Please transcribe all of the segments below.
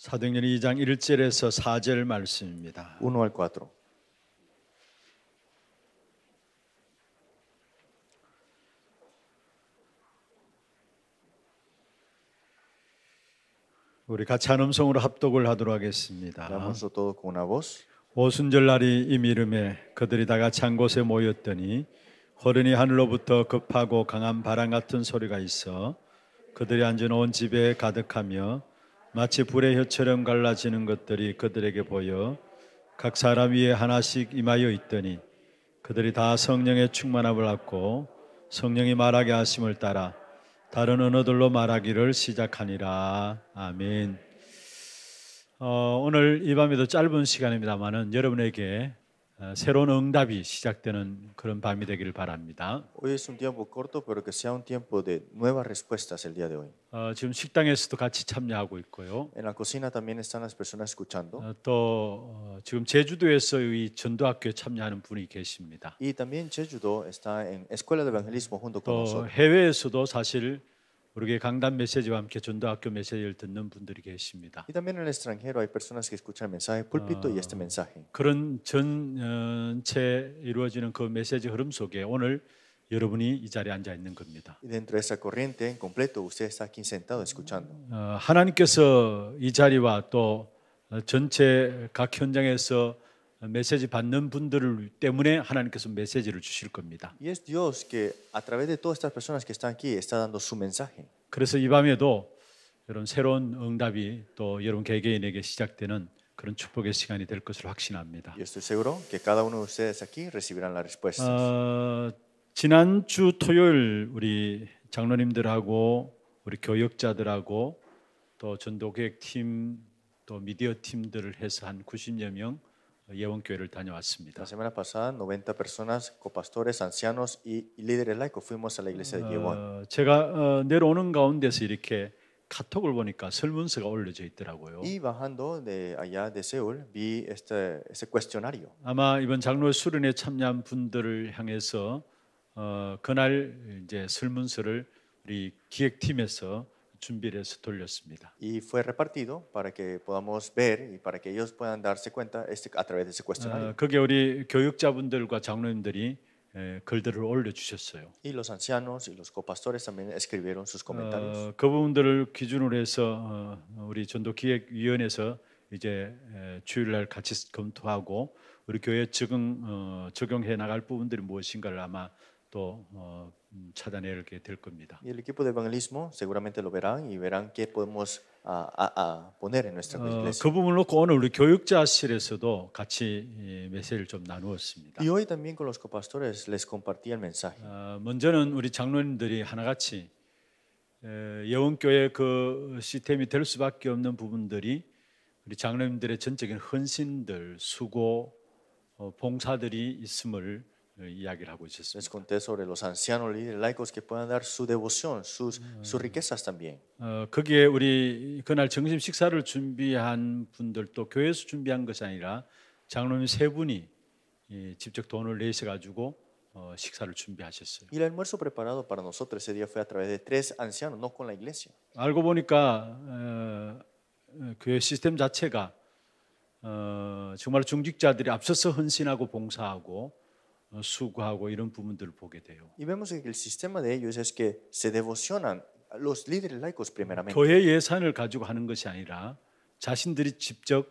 사도행전 2장 1절에서 4절 말씀입니다. 1 al 4. 우리 같이 한 음성으로 합독을 하도록 하겠습니다. 오순절 날이 이름에 그들이 다 같이 한 곳에 모였더니 허른이 하늘로부터 급하고 강한 바람 같은 소리가 있어 그들이 앉은 온 집에 가득하며 마치 불의 혀처럼 갈라지는 것들이 그들에게 보여 각 사람 위에 하나씩 임하여 있더니 그들이 다 성령의 충만함을 얻고 성령이 말하게 하심을 따라 다른 언어들로 말하기를 시작하니라. 아멘. 어, 오늘 이 밤에도 짧은 시간입니다만은 여러분에게 새로운 응답이 시작되는 그런 밤이 되기를 바랍니다. Hoy es un tiempo corto, pero que sea un tiempo de nuevas respuestas el día de hoy. 어, 지금 식당에서도 같이 참여하고 있고요. En la cocina también están las personas escuchando. 어, 또 어, 지금 제주도에서 이 전도학교에 참여하는 분이 계십니다. Y también Jeju-do está en Escuela de Evangelismo junto con nosotros. 해외에서도 사실 우리의 강단 메시지와 함께 전도학교 메시지를 듣는 분들이 계십니다. Y también en el extranjero hay personas que escuchan el mensaje púlpito y este mensaje. 그런 전체 이루어지는 그 메시지 흐름 속에 오늘 여러분이 이 자리에 앉아 있는 겁니다. Y dentro de esa corriente en completo usted está aquí sentado escuchando. 하나님께서 이 자리와 또 전체 각 현장에서 메시지 받는 분들 때문에 하나님께서 메시지를 주실 겁니다. Y es Dios que a través de todas estas personas que están aquí está dando su mensaje. 그래서 이 밤에도 이런 새로운 응답이 또 여러분 개개인에게 시작되는 그런 축복의 시간이 될 것을 확신합니다. Y estoy seguro que cada uno de ustedes aquí recibirán las respuestas. 어, 지난주 토요일 우리 장로님들하고 우리 교역자들하고 또 전도계획 팀또 미디어 팀들을 해서 한 90여 명 예원교회를 다녀왔습니다. La semana pasada 90 personas, copastores, ancianos y líderes laicos fuimos a la iglesia de Yewon. 어, 제가 어, 내려오는 가운데서 이렇게 카톡을 보니까 설문서가 올려져 있더라고요. Y bajando de allá de Seúl vi este ese cuestionario. 아마 이번 장로 수련회 참여한 분들을 향해서 어, 그날 이제 설문서를 우리 기획팀에서 준비를 해서 돌렸습니다. Y fue repartido para que podamos ver y para que ellos puedan darse cuenta este, a través de ese cuestionario. 아, 그게 우리 교육자분들과 장로님들이 에, 글들을 올려 주셨어요. Y los ancianos y los copastores también escribieron sus comentarios. 어, 그 부분들을 기준으로 해서 어, 우리 전도 기획 위원회에서 이제 에, 주일날 같이 검토하고 우리 교회 적응 어, 적용해 나갈 부분들이 무엇인가를 아마 또 어, 찾아내게 될 겁니다. Y el equipo de evangelismo seguramente lo verán y verán qué podemos a, a, a poner en nuestra iglesia. 그 부분을 놓고 오늘 우리 교육자실에서도 같이 메시지를 좀 나누었습니다. Y hoy también con los copastores les compartí el mensaje. 어, 먼저는 우리 장로님들이 하나같이 예원교회 그 시스템이 될 수밖에 없는 부분들이 우리 장로님들의 전적인 헌신들, 수고, 어, 봉사들이 있음을 이야기를 하고 있었습니다. Les conté sobre los ancianos líderes laicos que puedan dar su devoción, sus sus riquezas también. 어, 거기에 우리 그날 점심 식사를 준비한 분들도 교회에서 준비한 것이 아니라 장로님 세 분이 예, 직접 돈을 내셔 가지고 어, 식사를 준비하셨어요. Y el almuerzo preparado para nosotros ese día fue a través de tres ancianos, no con la iglesia. 알고 보니까 어, 교회 시스템 자체가 어, 정말 중직자들이 앞서서 헌신하고 봉사하고 수고하고 이런 부분들을 보게 돼요. Y vemos que el sistema de ellos es que se devocionan los líderes laicos primeramente. 교회 예산을 가지고 하는 것이 아니라 자신들이 직접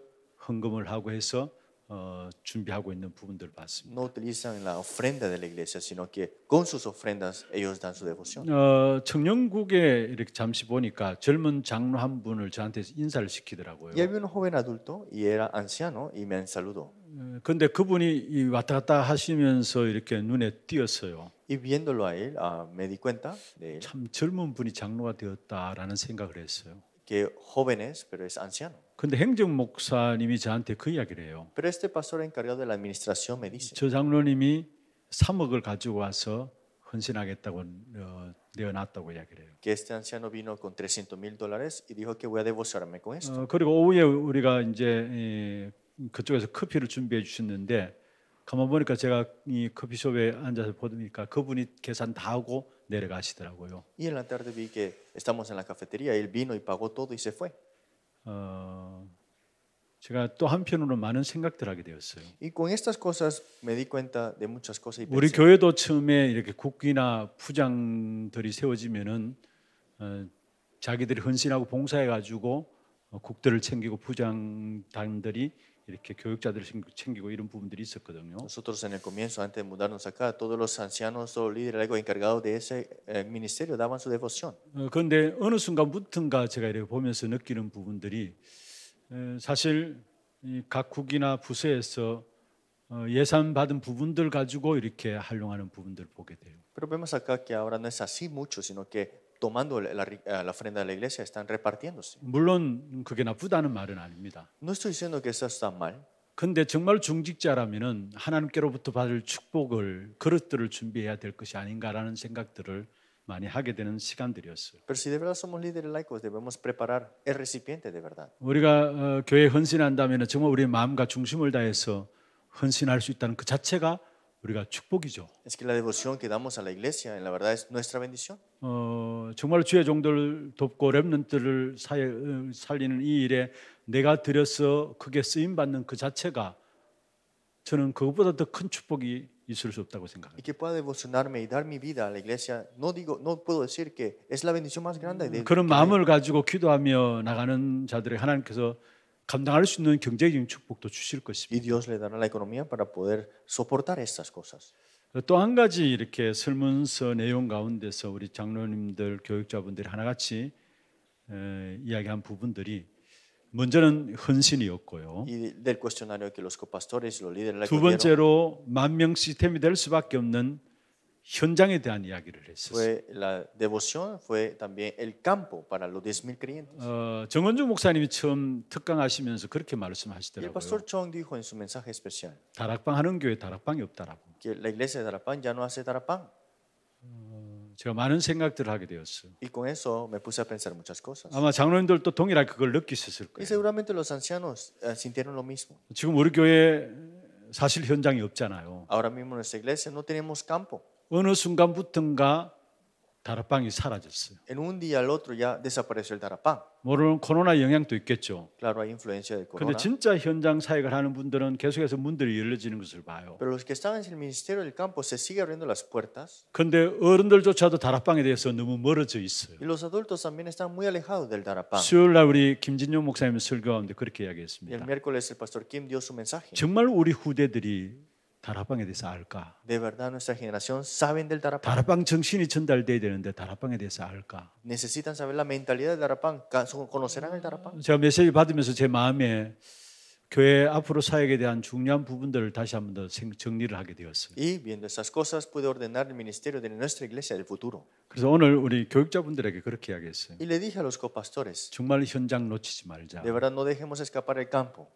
헌금을 하고 해서 어, 준비하고 있는 부분들을 봤습니다. No utilizan la ofrenda de la iglesia, sino que con sus ofrendas ellos dan su devoción. 어, 청년국에 이렇게 잠시 보니까 젊은 장로 한 분을 저한테 인사를 시키더라고요. Y había un joven adulto y era anciano y me saludó. 근데 그분이 왔다 갔다 하시면서 이렇게 눈에 띄었어요. Y viéndolo a él, uh, me di cuenta de él. 참 젊은 분이 장로가 되었다라는 생각을 했어요. Que joven es, pero es anciano. 근데 행정 목사님이 저한테 그 이야기를 해요. Pero este pastor encargado de la administración me dice. 저 장로님이 3억을 가지고 와서 헌신하겠다고 어, 내어놨다고 이야기를 해요. Que este anciano vino con 300 mil dólares y dijo que voy a devotarme con esto. 어, 그리고 오후에 우리가 이제 이, 그쪽에서 커피를 준비해 주셨는데 가만 보니까 제가 이 커피숍에 앉아서 보니까 그분이 계산 다 하고 내려가시더라고요. Y en la tarde vi que estamos en la cafetería, él vino y pagó todo y se fue. 어, 제가 또 한편으로 많은 생각들 하게 되었어요. Y con estas cosas me di cuenta de muchas cosas. 우리 교회도 처음에 이렇게 국기나 부장들이 세워지면은 어, 자기들이 헌신하고 봉사해 가지고 어, 국들을 챙기고 부장단들이 이렇게 교육자들 챙기고 이런 부분들이 있었거든요. Nosotros en el comienzo antes de mudarnos acá todos los ancianos o líderes algo encargados de ese ministerio daban su devoción. 그런데 어느 순간부터인가 제가 이렇게 보면서 느끼는 부분들이 사실 각국이나 부서에서 예산 받은 부분들 가지고 이렇게 활용하는 부분들 보게 돼요. Pero vemos acá que ahora no es así mucho, sino que tomando la, la, ofrenda de la iglesia, están repartiéndose. 물론 그게 나쁘다는 말은 아닙니다. No estoy diciendo que eso está mal. 근데 정말 중직자라면은 하나님께로부터 받을 축복을 그릇들을 준비해야 될 것이 아닌가라는 생각들을 많이 하게 되는 시간들이었어요. Pero si de verdad somos líderes laicos, debemos preparar el recipiente de verdad. 우리가 어, 교회 헌신한다면 정말 우리의 마음과 중심을 다해서 헌신할 수 있다는 그 자체가 우리가 축복이죠. Es que la devoción que damos a la iglesia, en la verdad, es nuestra bendición. 어, 정말 주의 종들 돕고 렘넌트를 살리는 이 일에 내가 들여서 크게 쓰임 받는 그 자체가 저는 그것보다 더 큰 축복이 있을 수 없다고 생각합니다. Y que pueda devocionarme y dar mi vida a la iglesia, no digo, no puedo decir que es la bendición más grande. De, 그런 마음을 가지고 기도하며 나가는 자들의 하나님께서 감당할 수 있는 경제적인 축복도 주실 것입니다. Y Dios le dará la economía para poder soportar estas cosas. 또한 가지 이렇게 설문서 내용 가운데서 우리 장로님들 교육자분들이 하나같이 에, 이야기한 부분들이 먼저는 헌신이었고요. Y del cuestionario que los pastores y los líderes 두 번째로 만명 시스템이 될 수밖에 없는 현장에 대한 이야기를 했었어요. La devoción fue también el campo para los 10,000 creyentes. 어, 정원주 목사님이 처음 특강하시면서 그렇게 말씀하시더라고요. El pastor Chong dijo en su mensaje especial. 다락방 하는 교회 다락방이 없다라고. Que la iglesia de Tarapán ya no hace Tarapán. 제가 많은 생각들을 하게 되었어요. Y con eso me puse a pensar muchas cosas. 아마 장로님들도 동일하게 그걸 느끼셨을 거예요. Y seguramente los ancianos sintieron lo mismo. 지금 우리 교회 사실 현장이 없잖아요. Ahora mismo nuestra iglesia no tenemos campo. 어느 순간부턴가 다락방이 사라졌어요. En un día al otro ya desapareció el darapán. 모르는 코로나 영향도 있겠죠. Claro, hay influencia del corona. 근데 진짜 현장 사역을 하는 분들은 계속해서 문들이 열려지는 것을 봐요. Pero los que están en el ministerio del campo se sigue abriendo las puertas. 근데 어른들조차도 다락방에 대해서 너무 멀어져 있어요. Y los adultos también están muy alejados del darapán. 수요일 날 우리 김진용 목사님 설교하는데 그렇게 이야기했습니다. El miércoles el pastor Kim dio su mensaje. 정말 우리 후대들이 다락방에 대해서 알까? De verdad nuestra generación saben del Darapang. 다락방 정신이 전달돼야 되는데 다락방에 대해서 알까? Necesitan saber la mentalidad del Darapang. Conocerán el Darapang. 제가 메시지 받으면서 제 마음에 교회 앞으로 사역에 대한 중요한 부분들을 다시 한번더 정리를 하게 되었어요. Y viendo estas cosas pude ordenar el ministerio de nuestra iglesia del futuro. 그래서 오늘 우리 교육자분들에게 그렇게 이야기했어요. Y le dije a los copastores. 정말 현장 놓치지 말자. De verdad no dejemos escapar el campo.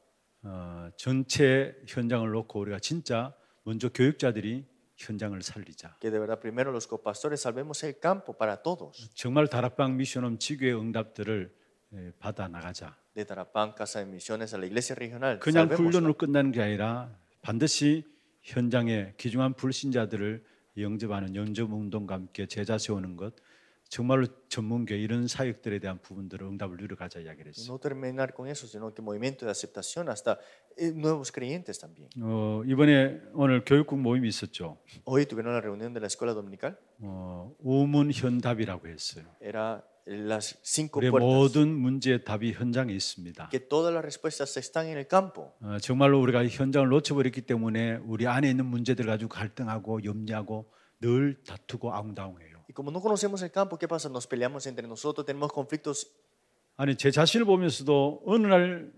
어, 전체 현장을 놓고 우리가 진짜 먼저 교육자들이 현장을 살리자. Que de verdad primero los copastores salvemos el campo para todos. 정말 다락방 미션홈 지교의 응답들을 받아 나가자. De Tarapán Casa de Misiones a la Iglesia Regional. 그냥 훈련으로 끝나는 게 아니라 반드시 현장에 귀중한 불신자들을 영접하는 영접 운동과 함께 제자 세우는 것 정말로 전문교 이런 사역들에 대한 부분들을 응답을 누려가자 이야기를 했어요. No terminar con eso, sino que movimiento de aceptación hasta nuevos creyentes también. 어, 이번에 오늘 교육국 모임이 있었죠. Hoy tuvieron la reunión de la escuela dominical. 어, 오문현답이라고 했어요. Era las cinco 우리 모든 문제의 답이 현장에 있습니다. Que todas las respuestas están en el campo. 어, 정말로 우리가 현장을 놓쳐버렸기 때문에 우리 안에 있는 문제들 가지고 갈등하고 염려하고 늘 다투고 아웅다웅해요. Y como no conocemos el campo, ¿qué pasa? Nos peleamos entre nosotros, tenemos conflictos. 아니 제 자신을 보면서도 어느 날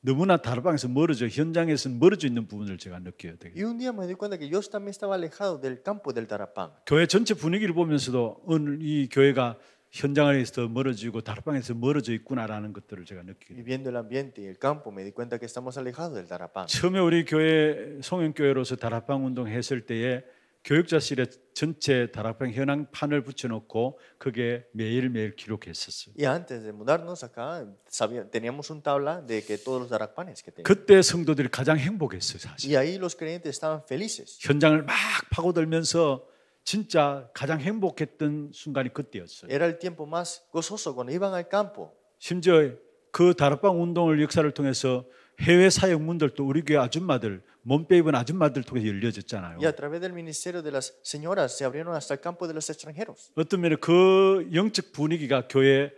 너무나 다락방에서 멀어져 현장에서 멀어져 있는 부분을 제가 느껴요. 되게. Y un día me di cuenta que yo también estaba alejado del campo del Tarapán. 교회 전체 분위기를 보면서도 어느 이 교회가 현장에서 멀어지고 다락방에서 멀어져 있구나라는 것들을 제가 느끼게. Viviendo el ambiente y el campo me di cuenta que estamos alejados del Tarapán. 처음에 우리 교회 성현 교회로서 다락방 운동 했을 때에 교육자실에 전체 다락방 현황판을 붙여놓고 그게 매일매일 기록했었어요. Y antes de mudarnos acá, sabía, teníamos un tabla de que todos los daracpanes que teníamos. 그때 성도들이 가장 행복했어요, 사실. Y ahí los creyentes estaban felices. 현장을 막 파고들면서 진짜 가장 행복했던 순간이 그때였어요. Era el tiempo más gozoso cuando iban al campo. 심지어 그 다락방 운동을 역사를 통해서 해외 사역문들도 우리 교회 아줌마들 몸빼 입은 아줌마들 통해서 열려졌잖아요. Y a través del ministerio de las señoras se abrieron hasta el campo de los extranjeros. 어떤 면에 그 영적 분위기가 교회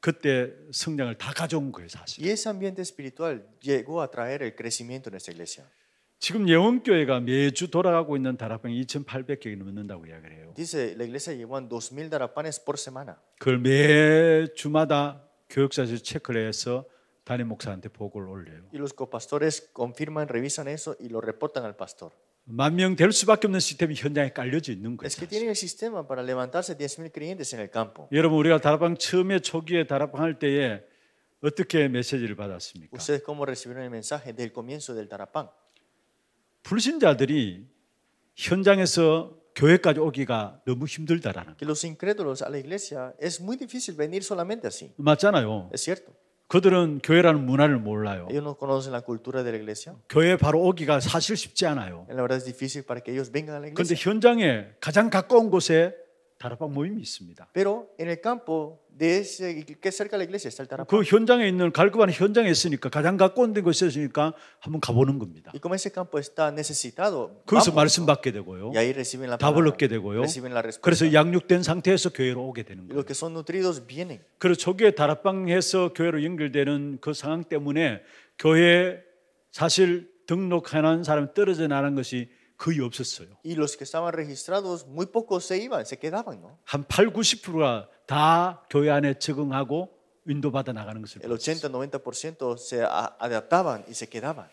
그때 성장을 다 가져온 거예요, 사실. Y ese ambiente espiritual llegó a traer el crecimiento en esta iglesia. 지금 예원교회가 매주 돌아가고 있는 다락방이 2,800개가 넘는다고 이야기를 해요. Dice la iglesia llevan 2,000 darapanes por semana. 그걸 매 주마다 교육자들 체크를 해서 담임 목사한테 보고를 올려요. Y los copastores confirman, revisan eso y lo reportan al pastor. 만명 될 수밖에 없는 시스템이 현장에 깔려져 있는 거예요. Es que tienen el sistema para levantarse 10,000 creyentes en el campo. 여러분 우리가 다락방 처음에 초기에 다락방할 때에 어떻게 메시지를 받았습니까? Ustedes cómo recibieron el mensaje del comienzo del tarapán? 불신자들이 현장에서 교회까지 오기가 너무 힘들다라는. Que los incrédulos a la iglesia es muy difícil venir solamente así. 맞잖아요. Es cierto. 그들은 교회라는 문화를 몰라요. Ellos no conocen la cultura de la iglesia. 교회 바로 오기가 사실 쉽지 않아요. La verdad es difícil para que ellos vengan a la iglesia. 근데 현장에 가장 가까운 곳에 다락방 모임이 있습니다. Pero en el campo de ese, que cerca de la iglesia está el tarapán. 그 현장에 있는 갈급한 현장에 있으니까 가장 가까운 곳에 있으니까 한번 가보는 겁니다. Y como ese campo está necesitado, 거기서 vamos, 말씀 받게 되고요. Y ahí reciben la 답을 얻게 되고요. Reciben la 그래서 양육된 상태에서 교회로 오게 되는 거예요. Los que son nutridos vienen. 그래서 초기에 다락방에서 교회로 연결되는 그 상황 때문에 교회 사실 등록하는 사람이 떨어져 나는 것이 거의 없었어요. Y los que estaban registrados muy pocos se iban, se quedaban, ¿no? 한 8, 90%가 다 교회 안에 적응하고 인도받아 나가는 것을 El 80, 90% se adaptaban y se quedaban.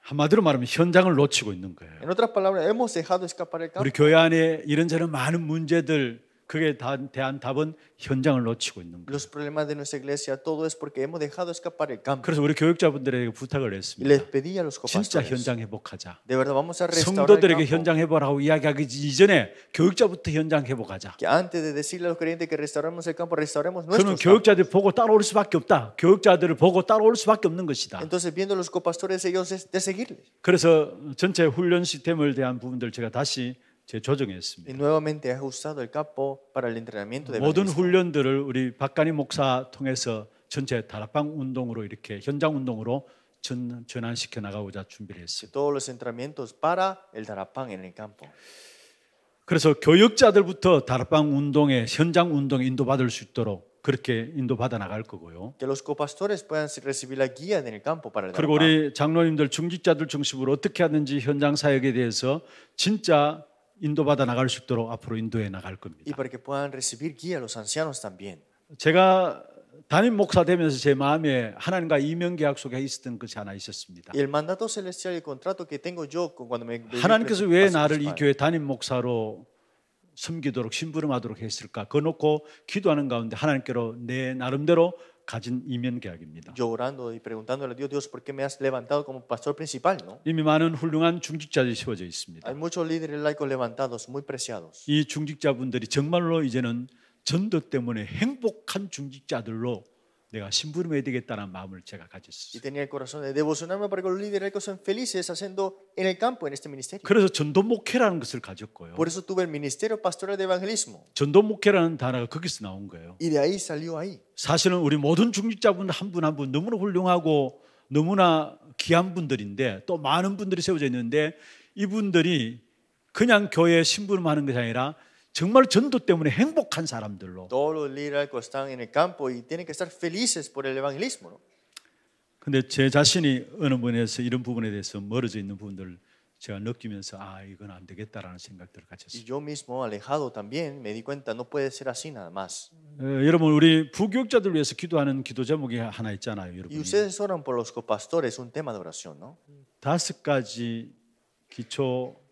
한마디로 말하면 현장을 놓치고 있는 거예요. En otras palabras, hemos dejado escapar el campo. 우리 교회 안에 이런저런 많은 문제들 그게 대한 답은 현장을 놓치고 있는 거예요. Los problemas de nuestra iglesia todo es porque hemos dejado escapar el campo. 그래서 우리 교육자분들에게 부탁을 했습니다. Les pedí a los copastores. 진짜 현장 회복하자. De verdad vamos a restaurar. 성도들에게 현장 회복하라고 이야기하기 이전에 교육자부터 현장 회복하자. Que antes de decirle a los creyentes que restauremos el campo, restauremos nuestros. 그러면 교육자들 보고 따라올 수밖에 없다. 교육자들을 보고 따라올 수밖에 없는 것이다. Entonces viendo los copastores ellos es de seguirles. 그래서 전체 훈련 시스템을 대한 부분들 제가 다시 재조정했습니다. Y nuevamente has usado el campo para el entrenamiento de 모든 훈련들을 우리 박간희 목사 통해서 전체 다락방 운동으로 이렇게 현장 운동으로 전, 전환시켜 나가고자 준비를 했습니다. Todos los entrenamientos para el Darapang en el campo. 그래서 교역자들부터 다락방 운동에 현장 운동에 인도받을 수 있도록 그렇게 인도받아 나갈 거고요. Que los copastores puedan recibir la guía en el campo para el 그리고 우리 장로님들 중직자들 중심으로 어떻게 하는지 현장 사역에 대해서 진짜 인도받아 나갈 수 있도록 앞으로 인도해 나갈 겁니다. 제가 담임 목사 되면서 제 마음에 하나님과 이명 계약 속에 있었던 것이 하나 있었습니다. 하나님께서 왜 나를 이 교회 담임 목사로 섬기도록 심부름하도록 했을까? 그 놓고 기도하는 가운데 하나님께로 내 나름대로 가진 이면 계약입니다. Yo orando y preguntándole a Dios, Dios, ¿por qué me has levantado como pastor principal? ¿no? 이미 많은 훌륭한 중직자들이 세워져 있습니다. Hay muchos líderes laicos levantados, muy preciados. 이 중직자분들이 정말로 이제는 전도 때문에 행복한 중직자들로 내가 심부름해야 되겠다는 마음을 제가 가졌어요. Y tenía el corazón de devocionarme para que los líderes ricos sean felices haciendo en el campo en este ministerio. 그래서 전도 목회라는 것을 가졌고요. Por eso tuve el ministerio pastoral de evangelismo. 전도 목회라는 단어가 거기서 나온 거예요. Y de ahí salió ahí. 사실은 우리 모든 중직자분 한분 한 분 너무나 훌륭하고 너무나 귀한 분들인데 또 많은 분들이 세워져 있는데 이분들이 그냥 교회 심부름하는 것이 아니라 정말 전도 때문에 행복한 사람들로. Todos los líderes que están en el campo y tienen que estar felices por el evangelismo. ¿no? 근데 제 자신이 어느 분에서 이런 부분에 대해서 멀어져 있는 분들 제가 느끼면서 아 이건 안 되겠다라는 생각들을 가졌어요. Yo mismo alejado también me di cuenta no puede ser así nada más. 여러분 우리 부교육자들 위해서 기도하는 기도 제목이 하나 있잖아요, 여러분. Y ustedes oran por los copastores un tema de oración, ¿no? 다섯 가지 기초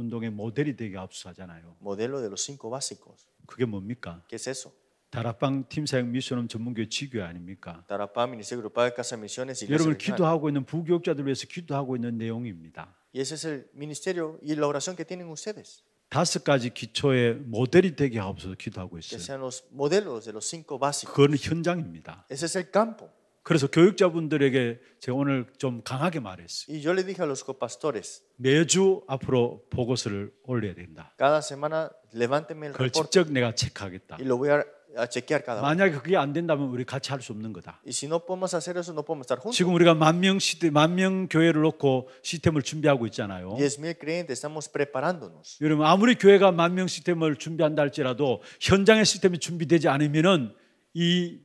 운동의 모델이 되기 앞서잖아요. Modelo de los cinco básicos. 그게 뭡니까? ¿Qué es eso? 다락방 팀 사역 미션홈 전문교회 지교 아닙니까? Tarapam, Ministerio Grupal de Casa de Misiones, Iglesia 여러분 Regional. 기도하고 있는 부교육자들 위해서 기도하고 있는 내용입니다. Y ese es el ministerio y la oración que tienen ustedes. 다섯 가지 기초의 모델이 되게 하옵소서 기도하고 Que 있어요. sean los modelos de los cinco básicos. 그건 현장입니다. Ese es el campo. 그래서 교육자분들에게 제가 오늘 좀 강하게 말했어요. Y yo le dije a los copastores. 매주 앞으로 보고서를 올려야 된다. Cada semana levánteme el 그걸 reporte. 직접 내가 체크하겠다. Y lo voy a a chequear cada uno. 만약에 그게 안 된다면 우리 같이 할 수 없는 거다. Y si no podemos hacer eso, no podemos estar juntos. 지금 우리가 만명 시대 만명 교회를 놓고 시스템을 준비하고 있잖아요. 10.000 creyentes estamos preparándonos. 여러분 아무리 교회가 만명 시스템을 준비한다 할지라도 현장의 시스템이 준비되지 않으면은 이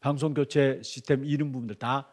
방송 교체 시스템 이런 부분들 다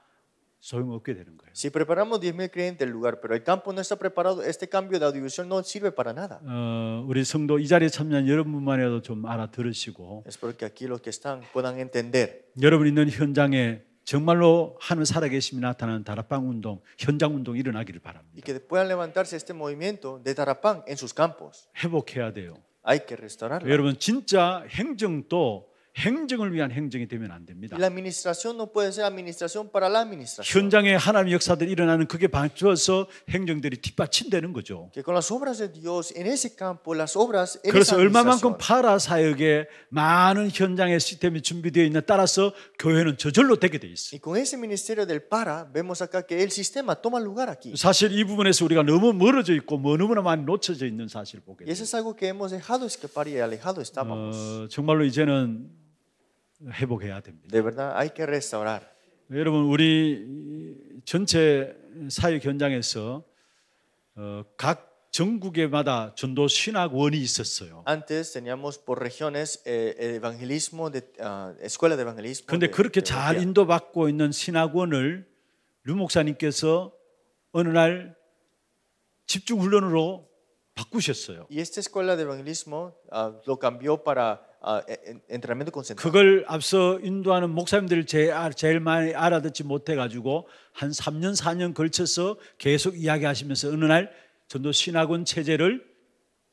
소용없게 되는 거예요. Si preparamos 10.000 creyentes el lugar, pero el campo no está preparado, este cambio de audiovisual no sirve para nada. 어, 우리 성도 이 자리에 참여한 여러분만이라도 좀 알아들으시고. Espero que aquí los que están puedan entender. 여러분 있는 현장에 정말로 하늘 살아계심이 나타나는 다락방 운동, 현장 운동 일어나기를 바랍니다. Y que puedan levantarse este movimiento de Tarapán en sus campos. 회복해야 돼요. Hay que restaurarlo. 여러분 진짜 행정도 행정을 위한 행정이 되면 안 됩니다. La administración no puede ser administración para la administración. 현장에 하나님의 역사들이 일어나는 그게 받쳐서 행정들이 뒷받침되는 거죠. Que con las obras de Dios en ese campo, las obras en 그래서 얼마만큼 파라 사역에 많은 현장의 시스템이 준비되어 있나 따라서 교회는 저절로 되게 돼 있어요. Y con ese ministerio del para vemos acá que el sistema toma lugar aquí. 사실 이 부분에서 우리가 너무 멀어져 있고 너무나 많이 놓쳐져 있는 사실을 보게 돼요. Y eso es algo que hemos dejado escapar y alejado estábamos. 어, 정말로 이제는 회복해야 됩니다. De verdad, hay que restaurar. 여러분 우리 전체 사역 현장에서 어, 각 전국에마다 전도 신학원이 있었어요. Antes teníamos por regiones eh, evangelismo de uh, escuela de evangelismo. 근데 그렇게 de, 잘 인도받고 있는 신학원을 류 목사님께서 어느 날 집중 훈련으로 바꾸셨어요. Y esta escuela de evangelismo uh, lo cambió para entrenamiento concentrado. 그걸 앞서 인도하는 목사님들 제일, 제일 많이 알아듣지 못해 가지고 한 3년 4년 걸쳐서 계속 이야기하시면서 어느 날 전도 신학원 체제를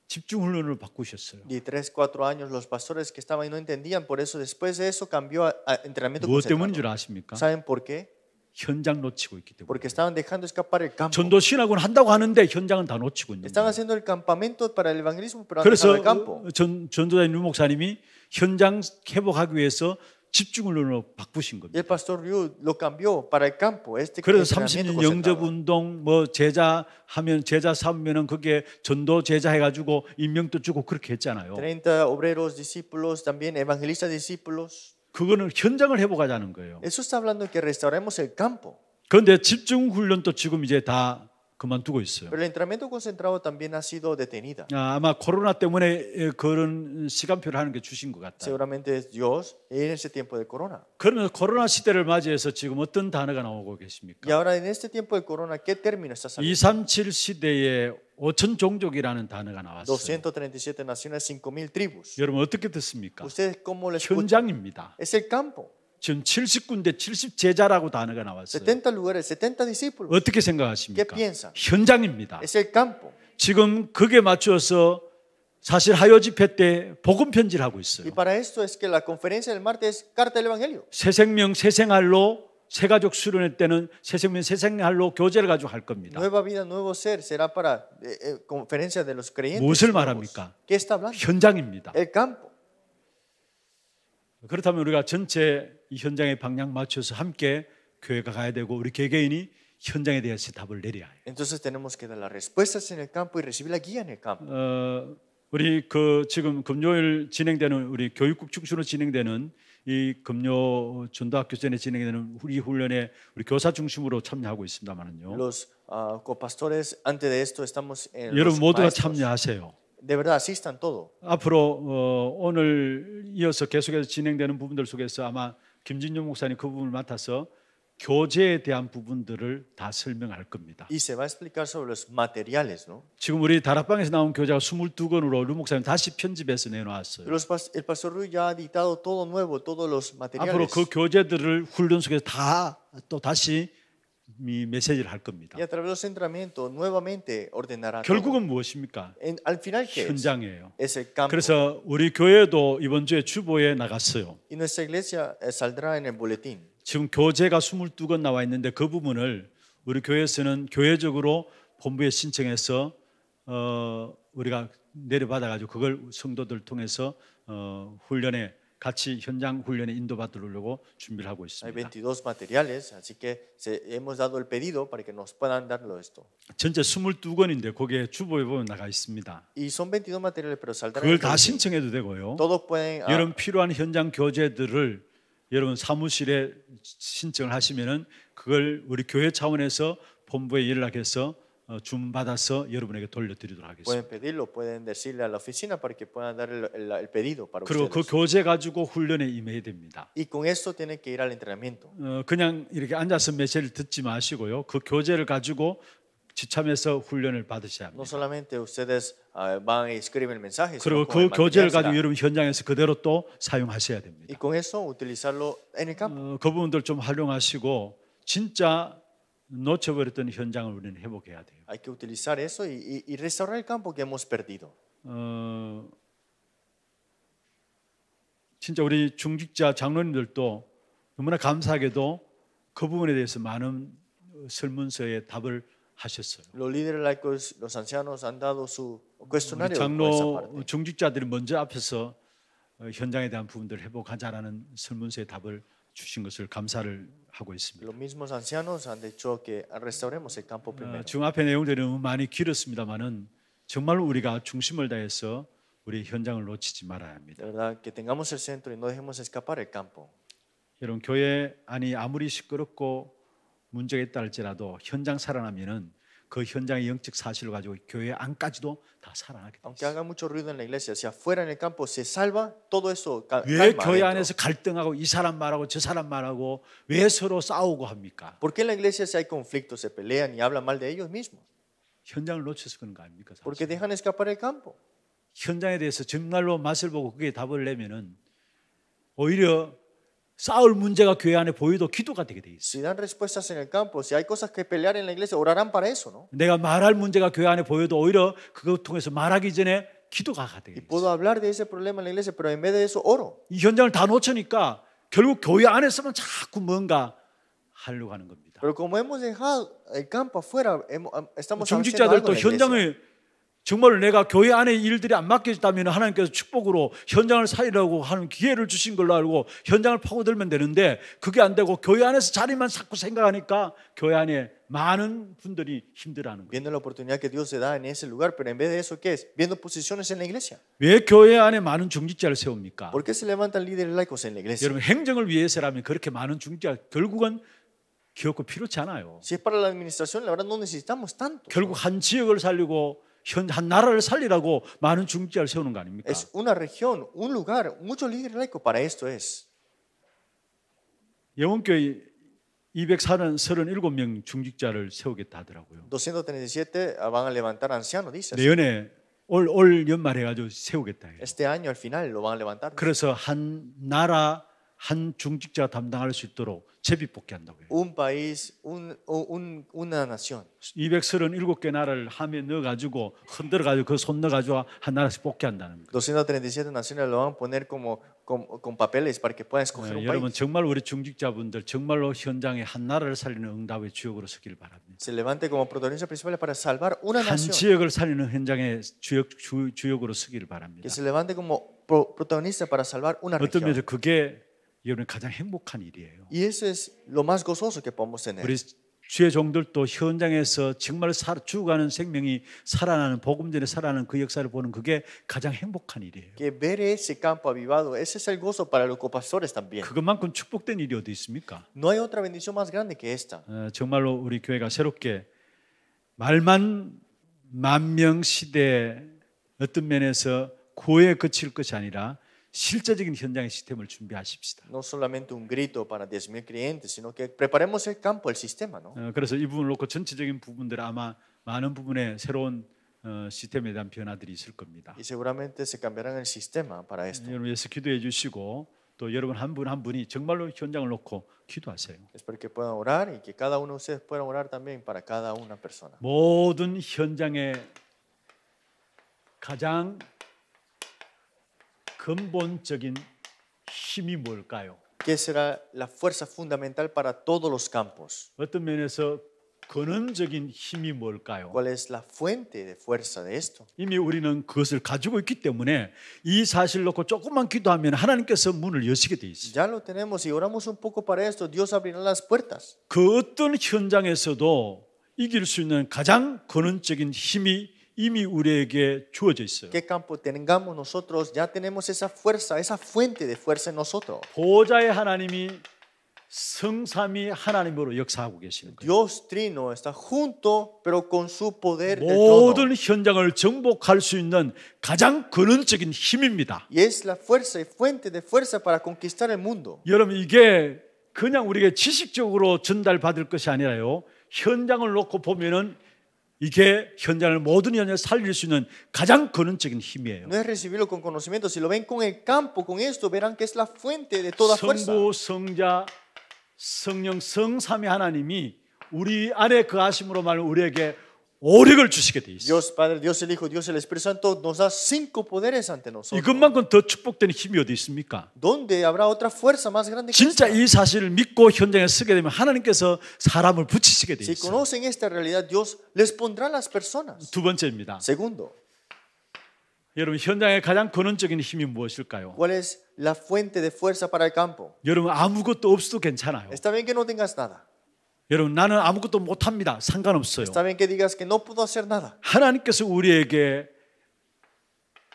집중 훈련으로 바꾸셨어요. Y 3, 4 años los pastores que estaban no entendían, por eso después de eso cambió a, a entrenamiento concentrado. 무엇 때문인 줄 아십니까? ¿Saben por qué? 현장 놓치고 있기 때문에. Porque estaban dejando escapar el campo. 전도 신학은 한다고 하는데 현장은 다 놓치고 있는. Están haciendo el campamento para el evangelismo, pero 그래서 el campo. 전 전도자님 목사님이 현장 회복하기 위해서 집중으로 바꾸신 겁니다. El pastor Ryu lo cambió para el campo. Este 그래서 30년 영접 운동 뭐 제자 하면 제자 삼면은 그게 전도 제자 해가지고 임명도 주고 그렇게 했잖아요. 30 obreros discípulos también evangelistas discípulos. 그거는 현장을 회복하자는 거예요. Eso está hablando que restauremos el campo. 그런데 집중 훈련도 지금 이제 다 그만두고 있어요. Pero el entrenamiento concentrado también ha sido detenida. 아, 아마 코로나 때문에 그런 시간표를 하는 게 주신 것 같다. Seguramente es Dios en ese tiempo de corona. 그러면 코로나 시대를 맞이해서 지금 어떤 단어가 나오고 계십니까? Y ahora en este tiempo de corona, ¿qué término está saliendo? 237 시대에 5천 종족이라는 단어가 나왔어요. 237 naciones, 5000 tribus. 여러분 어떻게 듣습니까? Ustedes cómo lo escuchan? 현장입니다. Es el campo. 지금 70군데 70제자라고 단어가 나왔어요. 70 lugares, 70 discípulos. 어떻게 생각하십니까? 현장입니다. Es el campo. 지금 그게 맞춰서 사실 하요 집회 때 복음 편지를 하고 있어요. Y para esto es que la conferencia del martes carta del evangelio. 새 생명 새 생활로 새 가족 수련회 때는 새 생명 새 생활로 교제를 가지고 할 겁니다. Nueva vida, nuevo ser será para eh, conferencia de los creyentes. 무엇을 말합니까? ¿Qué está hablando? 현장입니다. El campo. 그렇다면 우리가 전체 이 현장의 방향 맞춰서 함께 교회가 가야 되고 우리 개개인이 현장에 대해서 답을 내려야 해요. Entonces tenemos que dar las respuestas en el campo y recibir la guía en el campo. 어, 우리 그 지금 금요일 진행되는 우리 교육국 중심으로 진행되는 이 금요 전도학교 전에 진행되는 우리 훈련에 우리 교사 중심으로 참여하고 있습니다만은요. Los uh, copastores antes de esto estamos en 여러분 모두가 참여하세요. de verdad asistan todo. 앞으로 어, 오늘 이어서 계속해서 진행되는 부분들 속에서 아마 김진용 목사님 그 부분을 맡아서 교재에 대한 부분들을 다 설명할 겁니다. Y se va a explicar sobre los materiales, ¿no? 지금 우리 다락방에서 나온 교재가 22권으로 루 목사님 다시 편집해서 내놓았어요. Los, el pastor Rui ya ha dictado todo nuevo, todos los materiales. 앞으로 그 교재들을 훈련 속에서 다 또 다시 메시지를 할 겁니다. Y a través de los entrenamientos nuevamente ordenará. 결국은 무엇입니까? En, al final ¿qué 현장이에요. Es el campo. 그래서 우리 교회도 이번 주에 주보에 나갔어요. Y nuestra iglesia saldrá en el boletín. 지금 교재가 22권 나와 있는데 그 부분을 우리 교회에서는 교회적으로 본부에 신청해서 어, 우리가 내려받아 가지고 그걸 성도들 통해서 어, 훈련에 같이 현장 훈련에 인도받으려고 준비를 하고 있습니다. Hay 22 materiales, así que se, hemos dado el pedido para que nos puedan darlo esto. 전체 22권인데 거기에 주보에 보면 나가 있습니다. Y son 22 materiales, pero saldrán. 그걸 다 신청해도 되고요. Todos pueden. 여러분 필요한 현장 교재들을 여러분 사무실에 신청을 하시면은 그걸 우리 교회 차원에서 본부에 연락해서 주문 받아서 여러분에게 돌려드리도록 하겠습니다. Pueden pedirlo, pueden decirle a la oficina para que puedan dar el, el, el pedido para 그리고 그 ustedes. 교재 가지고 훈련에 임해야 됩니다. Y con esto tienen que ir al entrenamiento. 어, 그냥 이렇게 앉아서 메시지를 듣지 마시고요. 그 교재를 가지고 지참해서 훈련을 받으셔야 No 합니다. solamente ustedes ah, van y escriben el mensaje, 그리고 sino 그 pueden 교재를 가지고 mantenerse. 여러분 현장에서 그대로 또 사용하셔야 됩니다. Y con eso utilizarlo en el campo. 어, 그 부분들 좀 활용하시고 진짜 놓쳐버렸던 현장을 우리는 회복해야 돼요. Hay que utilizar eso y, y, y restaurar el campo que hemos perdido. 어, 진짜 우리 중직자 장로님들도 너무나 감사하게도 그 부분에 대해서 많은 설문서에 답을 하셨어요. Los líderes laicos, los ancianos han dado su cuestionario. 장로 중직자들이 먼저 앞에서 현장에 대한 부분들을 회복하자라는 설문서에 답을 주신 것을 감사를 하고 있습니다. Los mismos ancianos han dicho que restauremos el campo primero. 지금 앞에 내용들은 많이 길었습니다만은 정말 우리가 중심을 다해서 우리 현장을 놓치지 말아야 합니다. verdad que tengamos el centro y no dejemos escapar el campo. 여러분 교회 아니 아무리 시끄럽고 문제가 있다 할지라도 현장 살아나면은 그 현장의 영적 사실을 가지고 교회 안까지도 다 살아나게 됩니다. Aunque haga mucho ruido en la iglesia, si afuera en el campo se salva, todo eso calma. 왜 교회 안에서 갈등하고 이 사람 말하고 저 사람 말하고 왜 서로 싸우고 합니까? ¿Por qué en la iglesia si hay conflictos se pelean y hablan mal de ellos mismos? 현장을 놓쳐서 그런 거 아닙니까? 사실. Porque dejan escapar el campo. 현장에 대해서 정말로 맛을 보고 그게 답을 내면은 오히려 싸울 문제가 교회 안에 보여도 기도가 되게 돼 있어. Si dan respuestas en el campo, si hay cosas que pelear en la iglesia, orarán para eso, ¿no? 내가 말할 문제가 교회 안에 보여도 오히려 그걸 통해서 말하기 전에 기도가 가득. Y puedo hablar de ese problema en la iglesia, pero en vez de eso oro. 이 현장을 다 놓쳐니까 결국 교회 안에서만 자꾸 뭔가 하려고 하는 겁니다. Pero como hemos dejado el campo afuera, estamos haciendo algo en la iglesia. 정말 내가 교회 안에 일들이 안 맡겨졌다면 하나님께서 축복으로 현장을 살리라고 하는 기회를 주신 걸로 알고 현장을 파고들면 되는데 그게 안 되고 교회 안에서 자리만 자꾸 생각하니까 교회 안에 많은 분들이 힘들어하는 거예요. Viendo la oportunidad que Dios se da en ese lugar, pero en vez de eso qué es? Viendo posiciones en la iglesia. 왜 교회 안에 많은 중직자를 세웁니까? ¿Por qué se levantan líderes laicos en la iglesia? 여러분 행정을 위해서라면 그렇게 많은 중직자 결국은 기업고 필요치 않아요. Si es para la administración, la verdad no necesitamos tanto. 결국 한 지역을 살리고 한 나라를 살리라고 많은 중직자를 세우는 거 아닙니까? Es una región, un lugar, mucho líder laico para esto es. 예원교회 237명 중직자를 세우겠다 하더라고요. 237 van a levantar ancianos, dices. 내년에 올올 연말에 가지고 세우겠다. Este año al final lo van a levantar. 그래서 한 나라 한 중직자가 담당할 수 있도록 제비뽑기 한다고요. Un país, un, un, una nación. 237개 나라를 함에 넣어 가지고 흔들어 가지고 그손 넣어 가지고 한 나라씩 뽑게 한다는 거예요. 237 naciones lo van a poner como con, con papeles para que puedan escoger 네, un 여러분 país. 정말 우리 중직자분들 정말로 현장에 한 나라를 살리는 응답의 주역으로 서길 바랍니다. Se levante como protagonistas principales para salvar una 한 nación. 한 지역을 살리는 현장의 주역 주, 주역으로 서길 바랍니다. Que se levante como protagonista para salvar una región. 어떤 면에서 그게 여러분 가장 행복한 일이에요. Y eso es lo más gozoso que podemos tener. 우리 주의 종들도 현장에서 정말 살 죽어가는 생명이 살아나는 복음전에 살아나는 그 역사를 보는 그게 가장 행복한 일이에요. Que ver ese campo avivado, ese es el gozo para los pastores también. 그것만큼 축복된 일이 어디 있습니까? No hay otra bendición más grande que esta. 어, 정말로 우리 교회가 새롭게 말만 만명 시대 어떤 면에서 고에 그칠 것이 아니라 실제적인 현장의 시스템을 준비하십시다. No solamente un grito para 10.000 clientes, sino que preparemos el campo, el sistema, ¿no? 어, 그래서 이 부분을 놓고 전체적인 부분들 아마 많은 부분에 새로운 어, 시스템에 대한 변화들이 있을 겁니다. Y seguramente se cambiarán el sistema para esto. 여러분 예수 기도해 주시고 또 여러분 한 분 한 분이 정말로 현장을 놓고 기도하세요. Espero que puedan orar y que cada uno de ustedes puedan orar también para cada una persona. 모든 현장에 가장 근본적인 힘이 뭘까요? ¿Qué será la fuerza fundamental para todos los campos? 어떤 면에서 근원적인 힘이 뭘까요? ¿Cuál es la fuente de fuerza de esto? 이미 우리는 그것을 가지고 있기 때문에 이 사실 놓고 조금만 기도하면 하나님께서 문을 여시게 돼 있어요. Ya lo tenemos y oramos un poco para esto, Dios abrirá las puertas. 그 어떤 현장에서도 이길 수 있는 가장 근원적인 힘이 이미 우리에게 주어져 있어요. ¿Qué campo tengamos nosotros? Ya tenemos esa fuerza, esa fuente de fuerza en nosotros. 보좌의 하나님이 성삼위 하나님으로 역사하고 계시는 거예요. Dios Trino está junto, pero con su poder del trono. 모든 현장을 정복할 수 있는 가장 근원적인 힘입니다. Y es la fuerza y fuente de fuerza para conquistar el mundo. 여러분 이게 그냥 우리에게 지식적으로 전달받을 것이 아니라요. 현장을 놓고 보면은 이게 현장을 모든 현장을 살릴 수 있는 가장 근원적인 힘이에요. No es recibirlo con conocimiento, si lo ven con el campo, con esto verán que es la fuente de toda fuerza. 성부, 성자, 성령, 성삼위 하나님이 우리 안에 그 하심으로 말하면 우리에게 오력을 주시게 돼 있어요. Dios Padre, Dios el Hijo, Dios el Espíritu Santo nos da cinco poderes ante nosotros. 이것만큼 더 축복된 힘이 어디 있습니까? ¿Dónde habrá otra fuerza más grande? 진짜 이 사실을 믿고 현장에 쓰게 되면 하나님께서 사람을 붙이시게 돼 있어요. Si conocen esta realidad, Dios les pondrá las personas. 두 번째입니다. Segundo. 여러분 현장에 가장 근원적인 힘이 무엇일까요? ¿Cuál es la fuente de fuerza para el campo? 여러분 아무것도 없어도 괜찮아요. Está bien que no tengas nada. 여러분 나는 아무것도 못 합니다. 상관없어요. Está bien que digas que no puedo hacer nada. 하나님께서 우리에게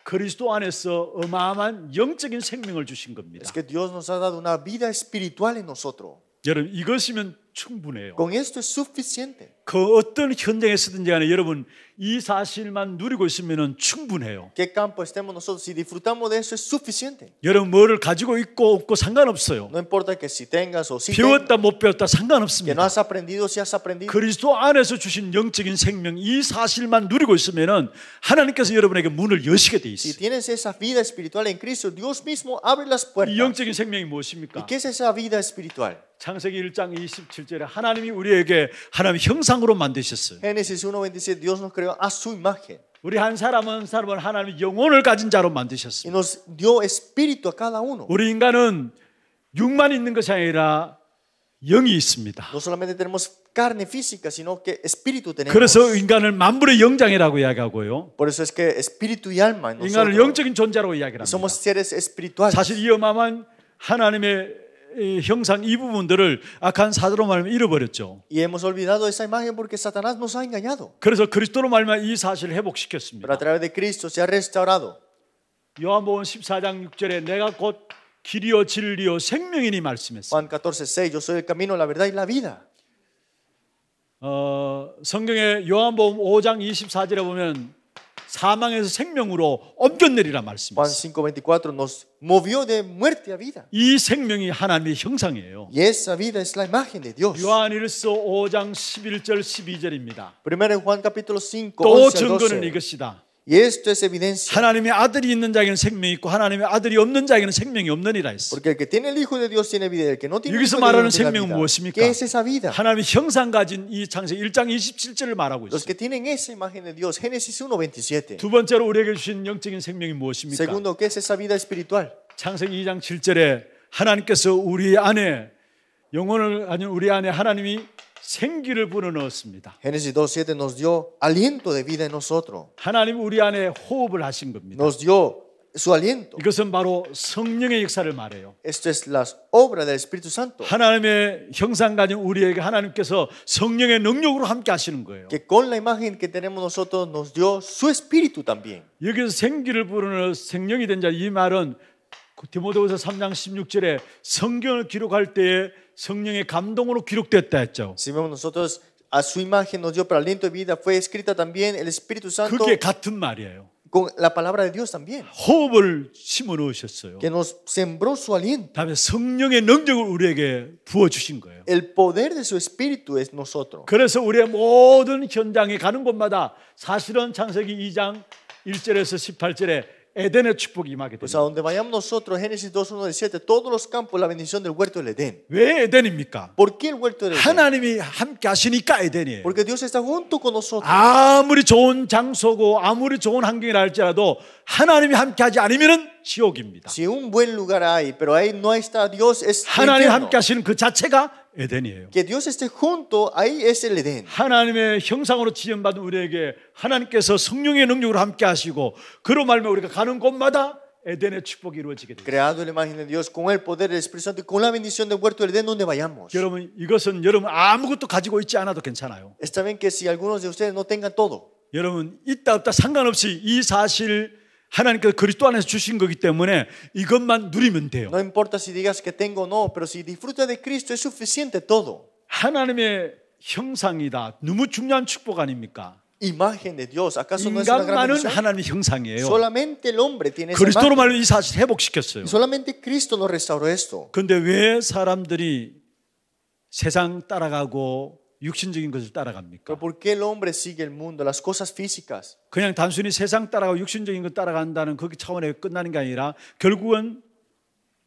그리스도 안에서 어마어마한 영적인 생명을 주신 겁니다. Es que Dios nos ha dado una vida espiritual en nosotros. 여러분 이것이면 충분해요. Con esto es suficiente. 그 어떤 현장에 쓰든지 간에 여러분 이 사실만 누리고 있으면 충분해요. Que campo estemos nosotros, si disfrutamos de eso es suficiente. 여러분 뭐를 가지고 있고 없고 상관없어요. No importa que si tengas o si 배웠다 못 배웠다 상관없습니다. Que no has aprendido, si has aprendido. 그리스도 안에서 주신 영적인 생명 이 사실만 누리고 있으면 하나님께서 여러분에게 문을 여시게 돼 있어요. Si tienes esa vida espiritual en Cristo, Dios mismo abre las puertas. 이 영적인 생명이 무엇입니까? ¿Y qué es esa vida espiritual? 창세기 1장 27절 27절에 하나님이 우리에게 하나님 형상으로 만드셨어요. Génesis 1:27 Dios nos creó a su imagen. 우리 한 사람 한 사람을 하나님의 영혼을 가진 자로 만드셨습니다. Y nos dio espíritu a cada uno. 우리 인간은 육만 있는 것이 아니라 영이 있습니다. No solamente tenemos carne física, sino que espíritu tenemos. 그래서 인간을 만물의 영장이라고 이야기하고요. Por eso es que espíritu y alma. 인간을 영적인 존재라고 이야기합니다. Somos seres espirituales. 사실 이 어마어마한 하나님의 형상 이 부분들을 악한 사자로 말하면 잃어버렸죠. Y hemos olvidado esa imagen porque Satanás nos ha engañado. 그래서 그리스도로 말하면 이 사실을 회복시켰습니다. Pero a través de Cristo se ha restaurado. 요한복음 14장 6절에 내가 곧 길이요 진리요 생명이니 말씀했어요. Juan 14:6 Yo soy el camino, la verdad y la vida. 어, 성경의 요한복음 5장 24절에 보면 사망에서 생명으로 옮겨내리라 말씀했습니다. nos movió de muerte a vida. 이 생명이 하나님의 형상이에요. Y esa vida es la imagen de Dios. 요한일서 5장 11절 12절입니다. 1 Juan capítulo 5또 증거는 이것이다. esto es evidencia. 하나님의 아들이 있는 자에게는 생명이 있고 하나님의 아들이 없는 자에게는 생명이 없느니라 했어. Porque el que tiene el hijo de Dios tiene vida, el que no tiene 여기서 말하는 생명은 무엇입니까? ¿Qué es esa vida? 하나님의 형상 가진 이 창세기 1장 27절을 말하고 있어. Los que tienen esa imagen de Dios, Génesis 1:27. 두 번째로 우리에게 주신 영적인 생명이 무엇입니까? Segundo, ¿qué es esa vida espiritual? 창세기 2장 7절에 하나님께서 우리 안에 영혼을 아니 우리 안에 하나님이 생기를 불어넣었습니다. Génesis 2:7 nos dio aliento de vida en nosotros. 하나님 우리 안에 호흡을 하신 겁니다. Nos dio su aliento. 이것은 바로 성령의 역사를 말해요. Esto es la obra del Espíritu Santo. 하나님의 형상 가진 우리에게 하나님께서 성령의 능력으로 함께 하시는 거예요. Que con la imagen que tenemos nosotros nos dio su espíritu también. 여기서 생기를 불어넣어 생명이 된 자 이 말은 디모데후서 3장 16절에 성경을 기록할 때에 성령의 감동으로 기록됐다 했죠. 지금 nosotros a su imagen nos dio para aliento de vida fue escrita también el Espíritu Santo. 그게 같은 말이에요. con la palabra de Dios también. 호흡을 심어 놓으셨어요. Que nos sembró su aliento. 다음에 성령의 능력을 우리에게 부어 주신 거예요. El poder de su espíritu es nosotros. 그래서 우리의 모든 현장에 가는 곳마다 사실은 창세기 2장 1절에서 18절에 에덴의 축복이 임하게 됩니다. Pues a donde vayamos nosotros, Génesis 2, 1 del 7, todos los campos, la bendición del huerto del Edén. 왜 에덴입니까? ¿Por qué el huerto del Edén? 하나님이 함께 하시니까 에덴이에요. Porque Dios está junto con nosotros. 아무리 좋은 장소고 아무리 좋은 환경이라 할지라도 하나님이 함께하지 않으면은 지옥입니다. Si un buen lugar hay, pero ahí no está Dios, es 하나님 함께하시는 그 자체가 에덴이에요. Que Dios esté junto, ahí es el Edén. 하나님의 형상으로 지음받은 우리에게 하나님께서 성령의 능력으로 함께 하시고 그로 말미암아 우리가 가는 곳마다 에덴의 축복이 이루어지게 됩니다. Creado la imagen de Dios con el poder del Espíritu Santo con la bendición del huerto del Edén donde vayamos. 여러분 이것은 여러분 아무것도 가지고 있지 않아도 괜찮아요. Está bien que si algunos de ustedes no tengan todo. 여러분 있다 없다 상관없이 이 사실 하나님께서 그리스도 안에서 주신 거기 때문에 이것만 누리면 돼요. No importa si digas que tengo o no, pero si disfruta de Cristo es suficiente todo. 하나님의 형상이다. 너무 중요한 축복 아닙니까? Imagen de Dios. ¿Acaso no es una gran bendición? 하나님의 형상이에요. Solamente el hombre tiene esa 그리스도로 말로 이 사실 회복시켰어요. Solamente Cristo lo restauró esto. 근데 왜 사람들이 세상 따라가고 육신적인 것을 따라갑니까? ¿Por qué el hombre sigue el mundo, las cosas físicas? 그냥 단순히 세상 따라가고 육신적인 것 따라간다는 그 차원에 끝나는 게 아니라 결국은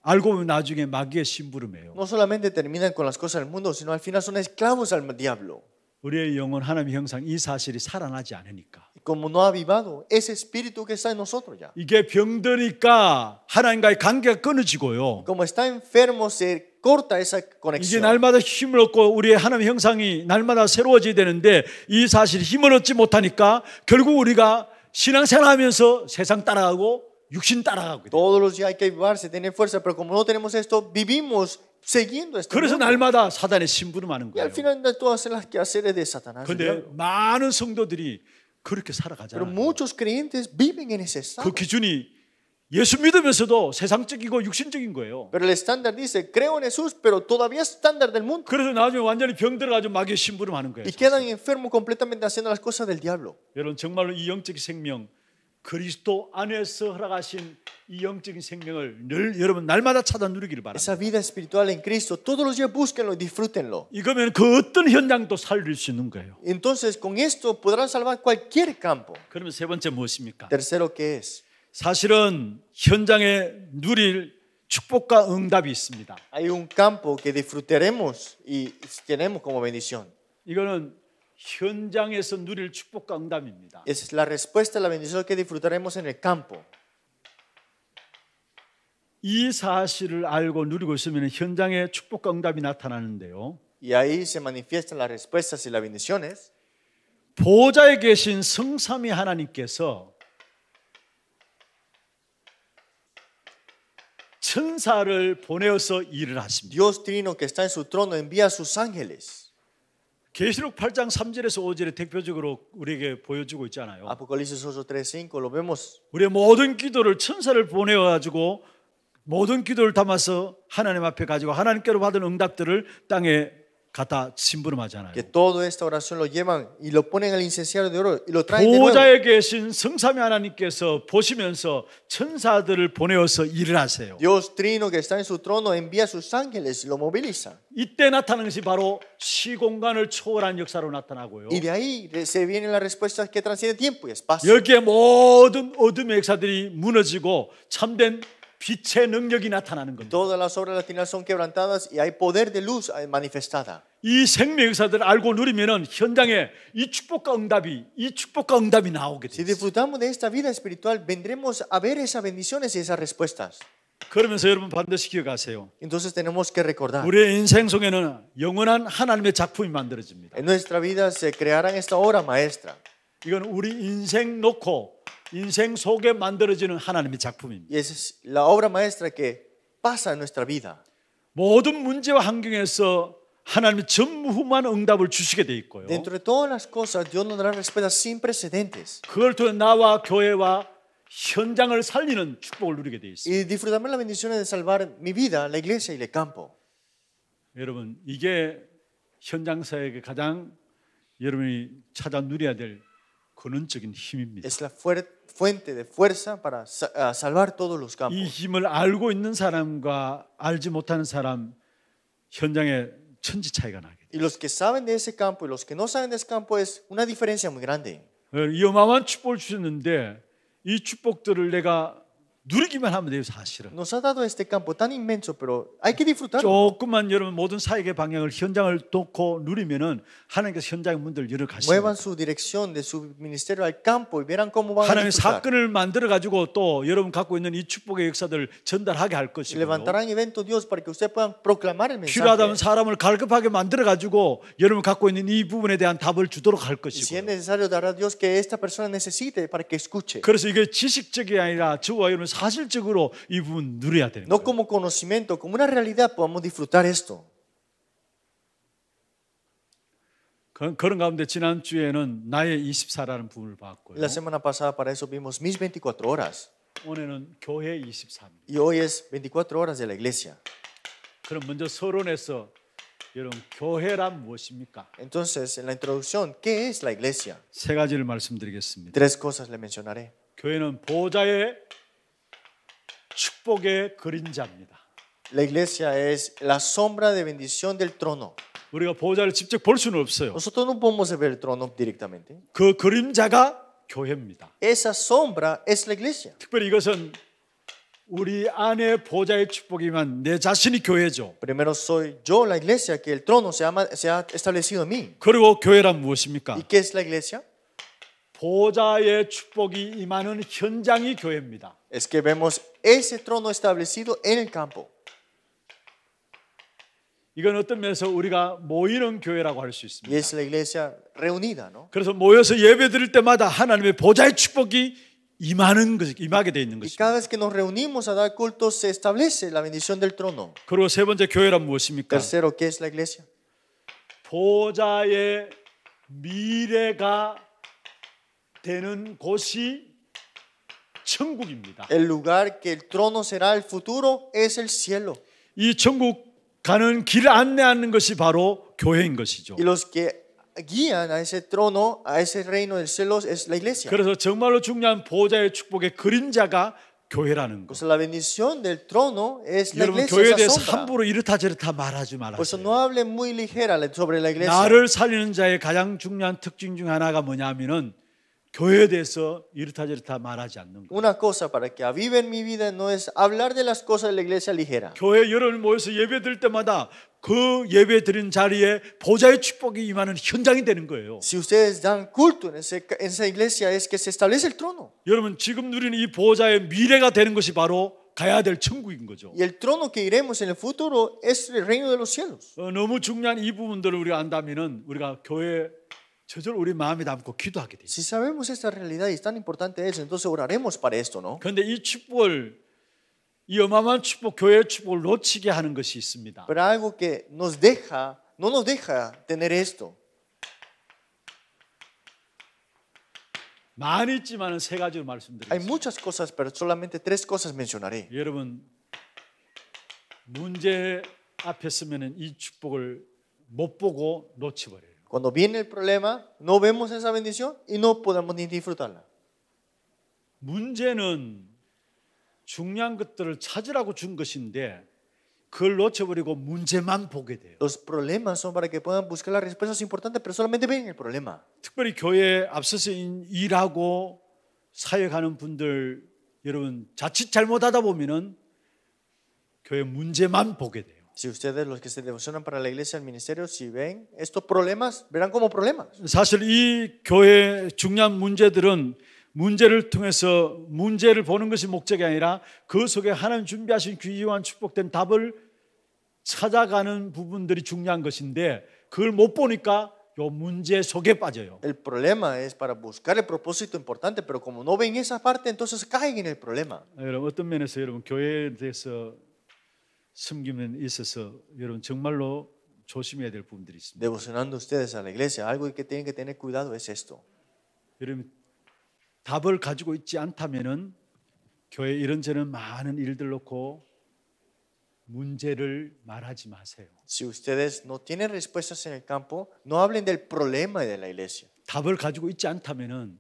알고 보면 나중에 마귀의 심부름이에요. No solamente terminan con las cosas del mundo, sino al final son esclavos al diablo. 우리의 영혼 하나님의 형상 이 사실이 살아나지 않으니까. Como no ha avivado ese espíritu que está en nosotros ya. 이게 병드니까 하나님과의 관계가 끊어지고요. Como está enfermo se corta esa conexión. 이제 날마다 힘을 얻고 우리의 하나님의 형상이 날마다 새로워져야 되는데 이 사실 힘을 얻지 못하니까 결국 우리가 신앙생활하면서 세상 따라가고 육신 따라가고. Todos los días hay que vivarse, tener fuerza, pero como no tenemos esto, vivimos seguindo este 그래서 mundo. 날마다 사단의 심부름하는 거예요. Y al final de todas las quehaceres de Satanás. 근데 많은 성도들이 그렇게 살아가잖아요. Pero muchos creyentes viven en ese estado. 그 기준이 예수 믿으면서도 세상적이고 육신적인 거예요. Pero el estándar dice, creo en Jesús, pero todavía es estándar del mundo. 그래서 나중에 완전히 병들어가지고 마귀의 심부름하는 거예요. Y quedan enfermos completamente haciendo las cosas del diablo. 여러분 정말로 이 영적인 생명 그리스도 안에서 허락하신 이 영적인 생명을 늘 여러분 날마다 찾아 누리기를 바랍니다. Esa vida espiritual en Cristo, todos los días búsquenlo, disfrútenlo. 이거면 그 어떤 현장도 살릴 수 있는 거예요. Entonces con esto podrán salvar cualquier campo. 그러면 세 번째 무엇입니까? Tercero qué es? 사실은 현장에 누릴 축복과 응답이 있습니다. Hay un campo que disfrutaremos y tenemos como bendición. 이거는 현장에서 누릴 축복과 응답입니다. Esa es la respuesta a la bendición que disfrutaremos en el campo. 이 사실을 알고 누리고 있으면 현장에 축복과 응답이 나타나는데요. Y ahí se manifiestan las respuestas y las bendiciones. 보좌에 계신 성삼위 하나님께서 천사를 보내어서 일을 하십니다. Dios trino que está en su trono envía sus ángeles. 계시록 8장 3절에서 5절에 대표적으로 우리에게 보여주고 있잖아요. Apocalipsis 8:3 lo vemos. 우리 모든 기도를 천사를 보내 가지고 모든 기도를 담아서 하나님 앞에 가지고 하나님께로 받은 응답들을 땅에 갖다 심부름하잖아요. Que todo esta oración lo llevan y lo ponen al incenciario de oro y lo traen de nuevo. 보좌에 계신 성삼위 하나님께서 보시면서 천사들을 보내어서 일을 하세요. Dios trino que está en su trono envía sus ángeles, lo moviliza. 이때 나타나는 것이 바로 시공간을 초월한 역사로 나타나고요. Y de ahí se vienen las respuestas que transcienden tiempo y espacio. 여기에 모든 어둠의 역사들이 무너지고 참된 빛의 능력이 나타나는 겁니다. Todas las obras de la tinieblas son quebrantadas y hay poder de luz manifestada. 이 생명 역사들을 알고 누리면은 현장에 이 축복과 응답이 이 축복과 응답이 나오게 돼. Si disfrutamos de esta vida espiritual, vendremos a ver esas bendiciones y esas respuestas. 그러면서 여러분 반드시 기억하세요. Entonces tenemos que recordar. 우리의 인생 속에는 영원한 하나님의 작품이 만들어집니다. En nuestra vida se crearán esta obra maestra. 이건 우리 인생 놓고 인생 속에 만들어지는 하나님의 작품입니다. Y esa es la obra maestra que pasa en nuestra vida. 모든 문제와 환경에서 하나님이 전무후무한 응답을 주시게 돼 있고요. Dentro de todas las cosas, Dios nos dará respuestas sin precedentes. 그걸 통해 나와 교회와 현장을 살리는 축복을 누리게 돼 있습니다. Y disfrutarme las bendiciones de salvar mi vida, la iglesia y el campo. 여러분, 이게 현장 사역의 가장 여러분이 찾아 누려야 될 근원적인 힘입니다. Es la fuente de fuerza para salvar todos los campos. 이 힘을 알고 있는 사람과 알지 못하는 사람 현장에 천지 차이가 나게. Y los que saben de ese campo y los que no saben de ese campo es una diferencia muy grande. 이 어마어마한 축복을 주셨는데 이 축복들을 내가 누리기만 하면 돼요, 사실은. Nos ha dado este campo tan inmenso, pero hay que disfrutarlo. 조금만 여러분 모든 사역의 방향을 현장을 놓고 누리면은 하나님께서 현장의 문들을 열어 가십니다. Muevan su dirección de su ministerio al campo y verán cómo van a 하나님 사건을 만들어 가지고 또 여러분 갖고 있는 이 축복의 역사들을 전달하게 할 것이고. Levantarán evento Dios para que ustedes puedan proclamar el mensaje. 필요하다면 사람을 갈급하게 만들어 가지고 여러분 갖고 있는 이 부분에 대한 답을 주도록 할 것이고. Si es necesario dará Dios que esta persona necesite para que escuche. 그래서 이게 지식적이 아니라 저와 여러분 사실적으로 이 부분 누려야 되는 거예요. No como conocimiento, como una realidad podamos disfrutar esto. 그런 가운데 지난 주에는 나의 24라는 부분을 봤고요. La semana pasada para eso vimos mis 24 horas. 오늘은 교회 23. Y hoy es 24 horas de la iglesia. 그럼 먼저 서론에서 여러분 교회란 무엇입니까? Entonces, en la introducción, ¿qué es la iglesia? 세 가지를 말씀드리겠습니다. Tres cosas le mencionaré. 교회는 보좌의 축복의 그림자입니다. La iglesia es la sombra de bendición del trono. 우리가 보좌를 직접 볼 수는 없어요. Nosotros no podemos ver el trono directamente. 그 그림자가 교회입니다. Esa sombra es la iglesia. 특별히 이것은 우리 안에 보좌의 축복이면 내 자신이 교회죠. Primero soy yo la iglesia que el trono se ha, se ha establecido en mí. 그리고 교회란 무엇입니까? ¿Y qué es la iglesia? 보좌의 축복이 임하는 현장이 교회입니다. Es que vemos ese trono establecido en el campo. 이건 어떤 면에서 우리가 모이는 교회라고 할 수 있습니다. Es la iglesia reunida, ¿no? 그래서 모여서 예배드릴 때마다 하나님의 보좌의 축복이 임하는 것, 임하게 돼 있는 것입니다. Y cada vez que nos reunimos a dar culto se establece la bendición del trono. 그리고 세 번째 교회란 무엇입니까? Tercero, ¿qué es la iglesia? 보좌의 미래가 되는 곳이 천국입니다. El lugar que el trono será el futuro es el cielo. 이 천국 가는 길을 안내하는 것이 바로 교회인 것이죠. Y los que guían a ese trono, a ese reino del cielo es la iglesia. 그래서 정말로 중요한 보좌의 축복의 그림자가 교회라는 거. La bendición del trono es la 여러분 교회에 대해서 함부로 이렇다 저렇다 말하지 말아요. No hable muy ligera sobre la iglesia. 나를 살리는 자의 가장 중요한 특징 중 하나가 뭐냐면은 교회에 대해서 이렇다 저렇다 말하지 않는 거. Una cosa para que aviven mi vida no es hablar de las cosas de la iglesia ligera. 교회 여러분 모여서 예배드릴 때마다 그 예배 드린 자리에 보좌의 축복이 임하는 현장이 되는 거예요. Si ustedes dan culto en ese, en esa iglesia es que se establece el trono. 여러분 지금 누리는 이 보좌의 미래가 되는 것이 바로 가야 될 천국인 거죠. Y el trono que iremos en el futuro es el reino de los cielos. 어, 너무 중요한 이 부분들을 우리가 안다면은 우리가 교회 저절 우리 마음에 담고 기도하게 돼. Si sabemos esta realidad y es tan importante es, entonces oraremos para esto, ¿no? 근데 이 축복을 이 어마어마한 축복, 교회의 축복을 놓치게 하는 것이 있습니다. Pero algo que nos deja, no nos deja tener esto. 많이 있지만은 세 가지로 말씀드리겠습니다. Hay muchas cosas, pero solamente tres cosas mencionaré. 여러분 문제 앞에 서면은 이 축복을 못 보고 놓치버려요. Cuando viene el problema, no vemos esa bendición y no podemos ni disfrutarla. 문제는 중요한 것들을 찾으라고 준 것인데 그걸 놓쳐버리고 문제만 보게 돼요. Los problemas son para que puedan buscar las respuestas importantes, pero solamente ven el problema. 특별히 교회 앞서서 일하고 사역하는 분들 여러분 자칫 잘못하다 보면은 교회 문제만 보게 돼요. Si ustedes los que se devocionan para la iglesia, el ministerio, si ven estos problemas, verán como problemas. 사실 이 교회 중요한 문제들은 문제를 통해서 문제를 보는 것이 목적이 아니라 그 속에 하나님 준비하신 귀한 축복된 답을 찾아가는 부분들이 중요한 것인데 그걸 못 보니까 요 문제 속에 빠져요. El problema es para buscar el propósito importante, pero como no ven esa parte, entonces caen en el problema. 여러분 어떤 면에서 여러분 교회에 대해서 섬기면 있어서 여러분 정말로 조심해야 될 부분들이 있습니다. Devocionando ustedes a la iglesia, algo que tienen que tener cuidado es esto. 여러분 답을 가지고 있지 않다면은 교회 이런저런 많은 일들 놓고 문제를 말하지 마세요. Si ustedes no tienen respuestas en el campo, no hablen del problema de la iglesia. 답을 가지고 있지 않다면은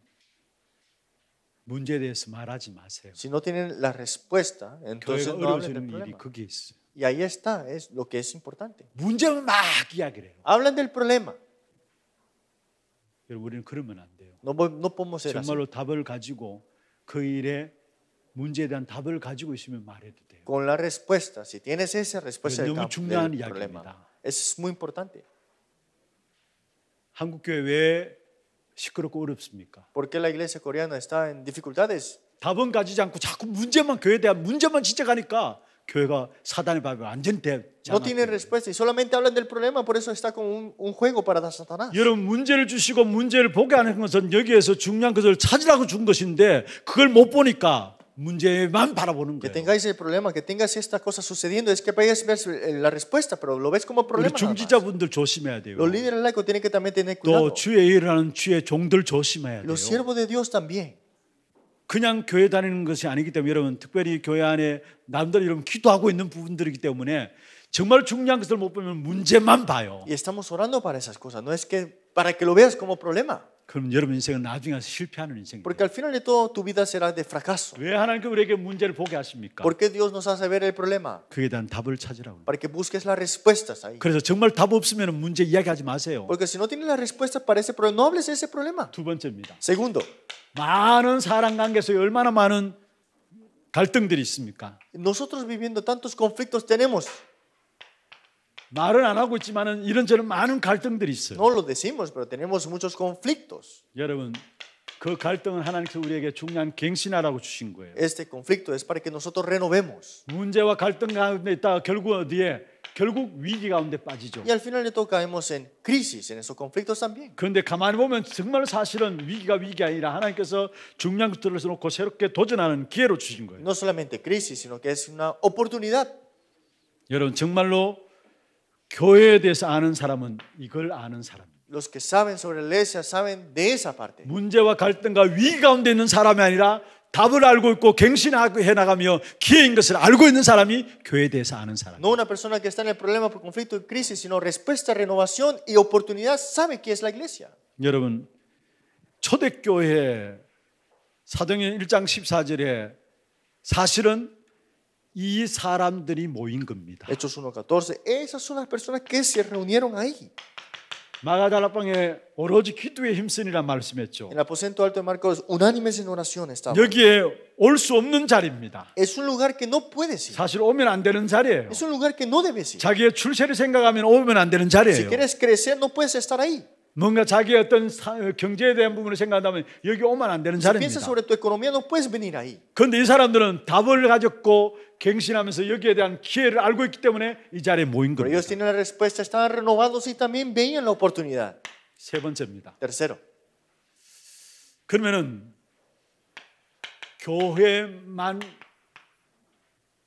문제에 대해서 말하지 마세요. Si no tienen la respuesta, entonces no hablen del problema. 일이 거기 있어요. Y ahí está, es lo que es importante. 문제를 막 이야기를 해요. Hablan del problema. 여러분 우리는 그러면 안 돼요. No, no podemos ser 정말로 así. 답을 가지고 그 일에 문제에 대한 답을 가지고 있으면 말해도 돼요. Con la respuesta, si tienes esa respuesta del, 너무 중요한 del problema. Es muy importante. 한국 교회 왜 시끄럽고 어렵습니까? Porque la iglesia coreana está en dificultades. 답은 가지지 않고 자꾸 문제만 교회에 대한 문제만 진짜 가니까 교회가 사단의 밥에 완전 대잖아. No tiene respuesta y solamente hablan del problema, por eso está como un, un juego para Satanás. 여러분 문제를 주시고 문제를 보게 하는 것은 여기에서 중요한 것을 찾으라고 준 것인데 그걸 못 보니까 문제만 바라보는 거예요. Que tengáis el problema, que tengas esta cosa sucediendo, es que vayas ver la respuesta, pero lo ves como problema. 우리 중지자분들 조심해야 돼요. Los líderes laicos tienen que también tener cuidado. 또 주의 일하는 주의 종들 조심해야 돼요. Los siervos de Dios también. 그냥 교회 다니는 것이 아니기 때문에 여러분 특별히 교회 안에 남들 이러분 기도하고 있는 부분들이기 때문에 정말 중요한 것을 못 보면 문제만 봐요. Y estamos orando para esas cosas. No es que para que lo veas como problema. 그럼 여러분 인생은 나중에 가서 실패하는 인생이에요. Porque al final de todo tu vida será de fracaso. 왜 하나님께 우리에게 문제를 보게 하십니까? Porque Dios nos hace ver el problema. 그에 대한 답을 찾으라고. Para que busques las respuestas ahí. 그래서 정말 답 없으면 문제 이야기하지 마세요. Porque si no tienes las respuestas para ese problema, no hables de ese problema. 두 번째입니다. Segundo. 많은 사랑 관계에서 얼마나 많은 갈등들이 있습니까? Nosotros viviendo tantos conflictos tenemos. 말은 안 하고 있지만은 이런저런 많은 갈등들이 있어요. No lo decimos, pero tenemos muchos conflictos. 여러분 그 갈등은 하나님께서 우리에게 중요한 갱신하라고 주신 거예요. Este conflicto es para que nosotros renovemos. 문제와 갈등 가운데 있다 결국 어디에 결국 위기 가운데 빠지죠. Y al final le caemos en crisis, en esos conflictos también. 그런데 가만히 보면 정말 사실은 위기가 위기 아니라 하나님께서 중요한 것들을 놓고 새롭게 도전하는 기회로 주신 거예요. No solamente crisis, sino que es una oportunidad. 여러분 정말로 교회에 대해서 아는 사람은 이걸 아는 사람. Los que saben sobre la iglesia saben de esa parte. 문제와 갈등과 위기 가운데 있는 사람이 아니라 답을 알고 있고 갱신해 나가며 기회인 것을 알고 있는 사람이 교회에 대해서 아는 사람. No una persona que está en el problema por conflicto y crisis, sino respuesta, renovación y oportunidad sabe qué es la iglesia. 여러분 초대교회 사도행전 1장 14절에 사실은 이 사람들이 모인 겁니다. Hechos 1:14. Esas son las personas que se reunieron ahí. 마가달라방에 오로지 기도에 힘쓰니라 말씀했죠. En el aposento alto de Marcos, unánimes en oración estaban. 여기에 올수 없는 자리입니다. Es un lugar que no puedes ir. 사실 오면 안 되는 자리예요. Es un lugar que no debes ir. 자기의 출세를 생각하면 오면 안 되는 자리예요. Si quieres crecer, no puedes estar ahí. 뭔가 자기 어떤 사, 어, 경제에 대한 부분을 생각한다면 여기 오면 안 되는 자리입니다. 그런데 이 사람들은 답을 가졌고 갱신하면서 여기에 대한 기회를 알고 있기 때문에 이 자리에 모인 겁니다. 세 번째입니다. 그러면은 교회만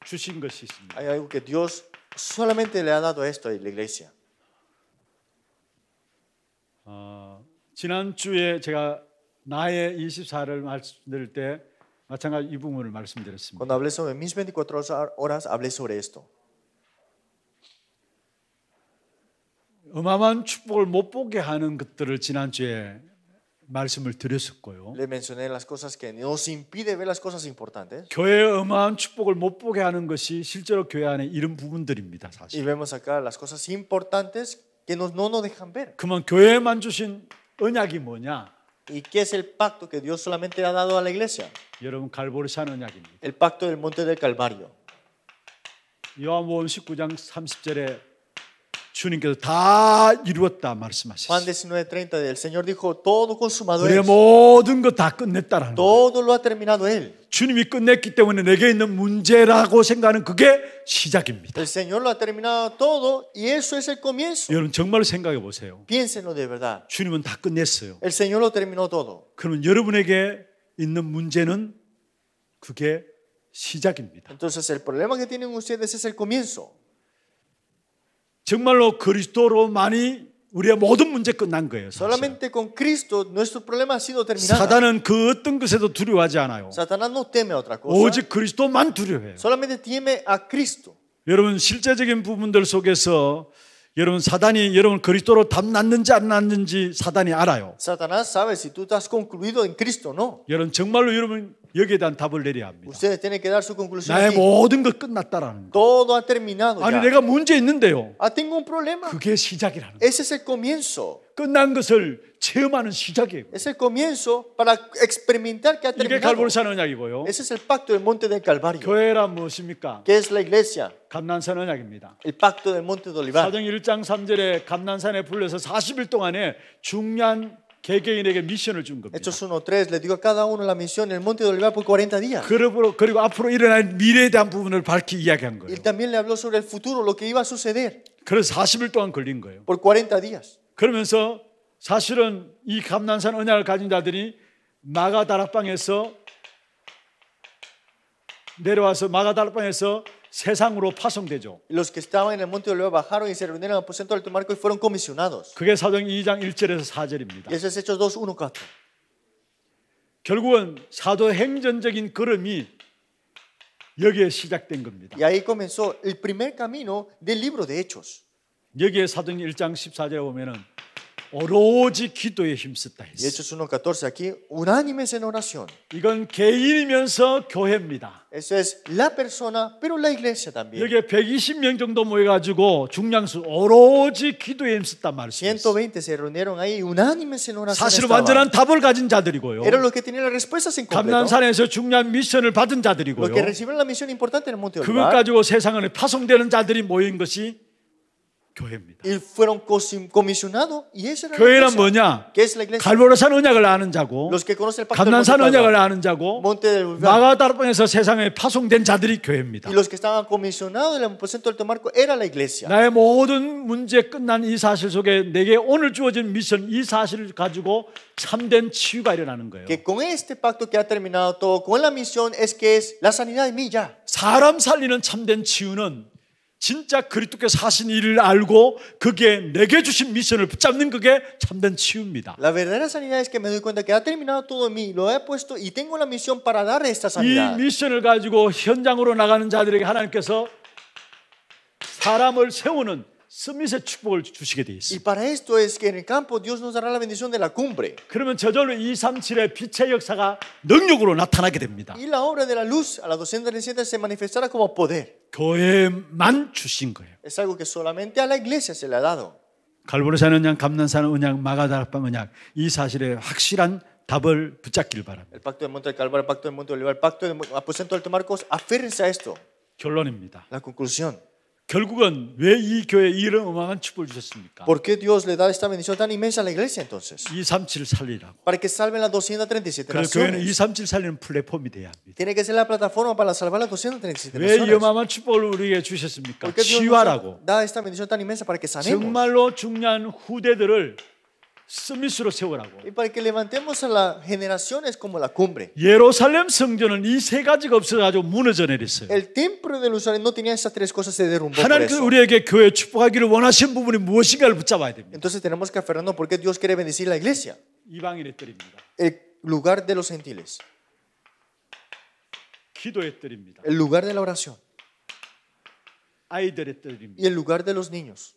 주신 것이 있습니다. 어, 지난주에 제가 나의 24를 말씀드릴 때 마찬가지 이 부분을 말씀드렸습니다. Cuando hablé sobre mis 24 horas hablé sobre esto. 어마어마한 축복을 못 보게 하는 것들을 지난주에 말씀을 드렸었고요. Le mencioné las cosas que nos impide ver las cosas importantes. 교회의 어마한 축복을 못 보게 하는 것이 실제로 교회 안에 이런 부분들입니다, 사실. Y vemos acá las cosas importantes que no, no nos dejan ver. 그만 교회만 주신 언약이 뭐냐? ¿Y qué es el pacto que Dios solamente ha dado a la iglesia? 여러분 갈보리산 언약입니다. El pacto del monte del Calvario. 요한복음 19장 30절에 주님께서 다 이루었다 말씀하셨어요. Juan 19:30 el Señor dijo todo consumado es. 모든 거 다 끝냈다라는. Todo lo ha terminado él. 주님이 끝냈기 때문에 내게 있는 문제라고 생각하는 그게 시작입니다. El Señor lo ha terminado todo y eso es el comienzo. 여러분 정말 생각해 보세요. Piénsenlo de verdad. 주님은 다 끝냈어요. El Señor lo terminó todo. 그러면 여러분에게 있는 문제는 그게 시작입니다. Entonces el problema que tienen ustedes es el comienzo. 정말로 그리스도로만이 우리의 모든 문제 끝난 거예요. Solamente con Cristo nuestro problema ha sido terminado. 사단은 그 어떤 것에도 두려워하지 않아요. Satanás no teme a otra cosa. 오직 그리스도만 두려워해요. Solamente teme a Cristo. 여러분 실제적인 부분들 속에서 여러분 사단이 여러분 그리스도로 담났는지 안 났는지 사단이 알아요. Satanás sabe si tú estás concluido en Cristo, ¿no? 여러분 정말로 여러분 여기에 대한 답을 내려야 합니다. Ustedes tienen que dar su conclusión. 나의 aquí. 모든 것 끝났다라는 거. Todo ha terminado 아니 ya. 내가 문제 있는데요. Ah, tengo un problema. 그게 시작이라는 거. Ese es el comienzo. 끝난 것을 체험하는 시작이에요. Es el comienzo para experimentar que ha terminado. 이게 갈보리산 언약이고요. Ese es el pacto del monte del Calvario. 교회란 무엇입니까? ¿Qué es la iglesia? 감난산 언약입니다. El pacto del monte de Olivar. 사정 1장 3절에 감난산에 불려서 40일 동안에 중요한 개개인에게 미션을 준 겁니다. Hechos 1:3 le dio a cada uno la misión en el monte de Olivar por 40 días. 그리고 그리고 앞으로 일어날 미래에 대한 부분을 밝히 이야기한 거예요. Él también le habló sobre el futuro, lo que iba a suceder. 그래서 40일 동안 걸린 거예요. Por 40 días. 그러면서 사실은 이 감난산 언약을 가진 자들이 마가 다락방에서 내려와서 마가 다락방에서 세상으로 파송되죠. Los que estaban en el monte de Oliva bajaron y se reunieron al aposento alto Marco y fueron comisionados. 그게 사도행 2장 1절에서 4절입니다. Eso es Hechos 2, 1, 4. 결국은 사도행전적인 걸음이 여기에 시작된 겁니다. Y ahí comenzó el primer camino del libro de Hechos. 여기에 사도행 1장 14절에 보면은 오로지 기도에 힘썼다 했어요. Hechos 1:14 aquí unánimes en oración. 이건 개인이면서 교회입니다. Eso es la persona, pero la iglesia también. 여기 120명 정도 모여 가지고 중량수 오로지 기도에 힘썼단 말씀이에요. 120 se reunieron ahí unánimes en oración. 사실 완전한 답을 가진 자들이고요. Eran los que tenían las respuestas en completo. 감난산에서 중요한 미션을 받은 자들이고요. Los que recibieron la misión importante en el Monte Olivar. 그것 가지고 세상에 파송되는 자들이 모인 것이 교회입니다. fueron comisionados y esa era 교회란 뭐냐? 갈보로산 언약을 아는 자고, 감난산 언약을 아는 자고, 마가다르 땅에서 세상에 파송된 자들이 교회입니다. Y los que estaban comisionados del aposento del Marco era la iglesia. 나의 모든 문제 끝난 이 사실 속에 내게 오늘 주어진 미션 이 사실을 가지고 참된 치유가 일어나는 거예요. Que con este pacto que ha terminado todo, con la misión es que es la sanidad en mí ya. 사람 살리는 참된 치유는 진짜 그리스도께서 하신 일을 알고 그게 내게 주신 미션을 붙잡는 그게 참된 치유입니다. La verdadera sanidad es que me doy cuenta que ha terminado todo mí, lo he puesto y tengo la misión para dar esta sanidad. 이 미션을 가지고 현장으로 나가는 자들에게 하나님께서 사람을 세우는 Y para esto es que en el campo Dios nos dará la bendición de la cumbre. Y la obra de la luz a la 237 se manifestará como poder. Es algo que solamente a la iglesia se le ha dado. 갈보리산 언약, 감난산 언약, 마가다락방 언약 이 사실에 확실한 답을 붙잡길 바랍니다. El pacto de Monte del Calvario, el pacto de Monte Olivar, el pacto de Aposento Alto Marcos, aférrense a esto. 결론입니다. La conclusión. 결국은 왜 이 교회에 이런 어마어마한 축복을 주셨습니까? ¿Por qué Dios le da esta bendición tan inmensa a la iglesia entonces? 237을 살리라고. Para que salven las 237 그래서 교회는 naciones. 237 살리는 플랫폼이 돼야 합니다. Tiene que ser la plataforma para salvar las 237왜이 naciones. 어마어마한 축복을 우리에게 주셨습니까? ¿Por qué Dios nos 치유하라고. da esta bendición tan inmensa para que sanemos? 정말로 중요한 후대들을 Y para que levantemos a las generaciones como la cumbre. El templo de Jerusalén no tenía esas tres cosas, se derrumbó. Entonces tenemos que aferrarnos porque Dios quiere bendecir la iglesia. El lugar de los gentiles. El lugar de la oración. Y el lugar de los niños.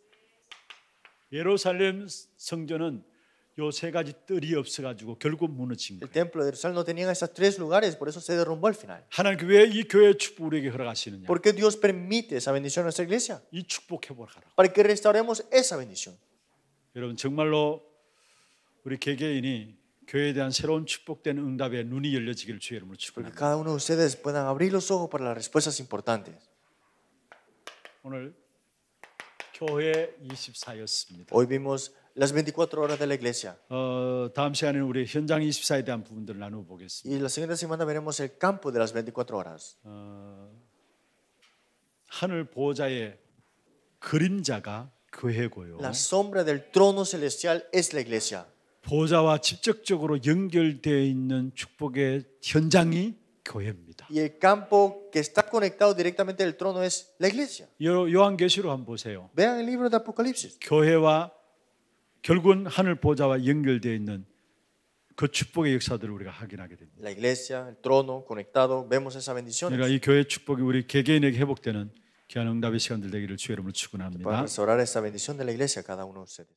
요세 가지 뜰이 없어 가지고 결국 무너진 거예요. El templo de Jerusalén no tenían esos tres lugares, por eso se derrumbó al final. 하나님 왜이 교회 축복을 우리에게 허락하시느냐? ¿Por qué Dios permite esa bendición a nuestra iglesia? 이 축복해 보라고. Para que restauremos esa bendición. 여러분 정말로 우리 개개인이 교회에 대한 새로운 축복된 응답에 눈이 열려지기를 주의 이름으로 축복합니다. Cada uno de ustedes puedan abrir los ojos para las respuestas importantes. 오늘 교회 24였습니다. Hoy vimos las 24 horas de la iglesia. 어, 다음 시간에는 우리 현장 24에 대한 부분들을 나누어 보겠습니다. Y la siguiente semana veremos el campo de las 24 horas. 어, 하늘 보호자의 그림자가 교회고요. La sombra del trono celestial es la iglesia. 보호자와 직접적으로 연결되어 있는 축복의 현장이 교회입니다. Y el campo que está conectado directamente del trono es la iglesia. 요, 요한계시록 한번 보세요. Vean el libro de Apocalipsis. 교회와 결국은 하늘 보좌와 연결되어 있는 그 축복의 역사들을 우리가 확인하게 됩니다. La iglesia, el trono conectado, vemos esa bendición. 그러니까 이 교회 축복이 우리 개개인에게 회복되는 귀한 응답의 시간들 되기를 주의 이름으로 축원합니다. Para restaurar esa bendición de la iglesia cada uno de ustedes.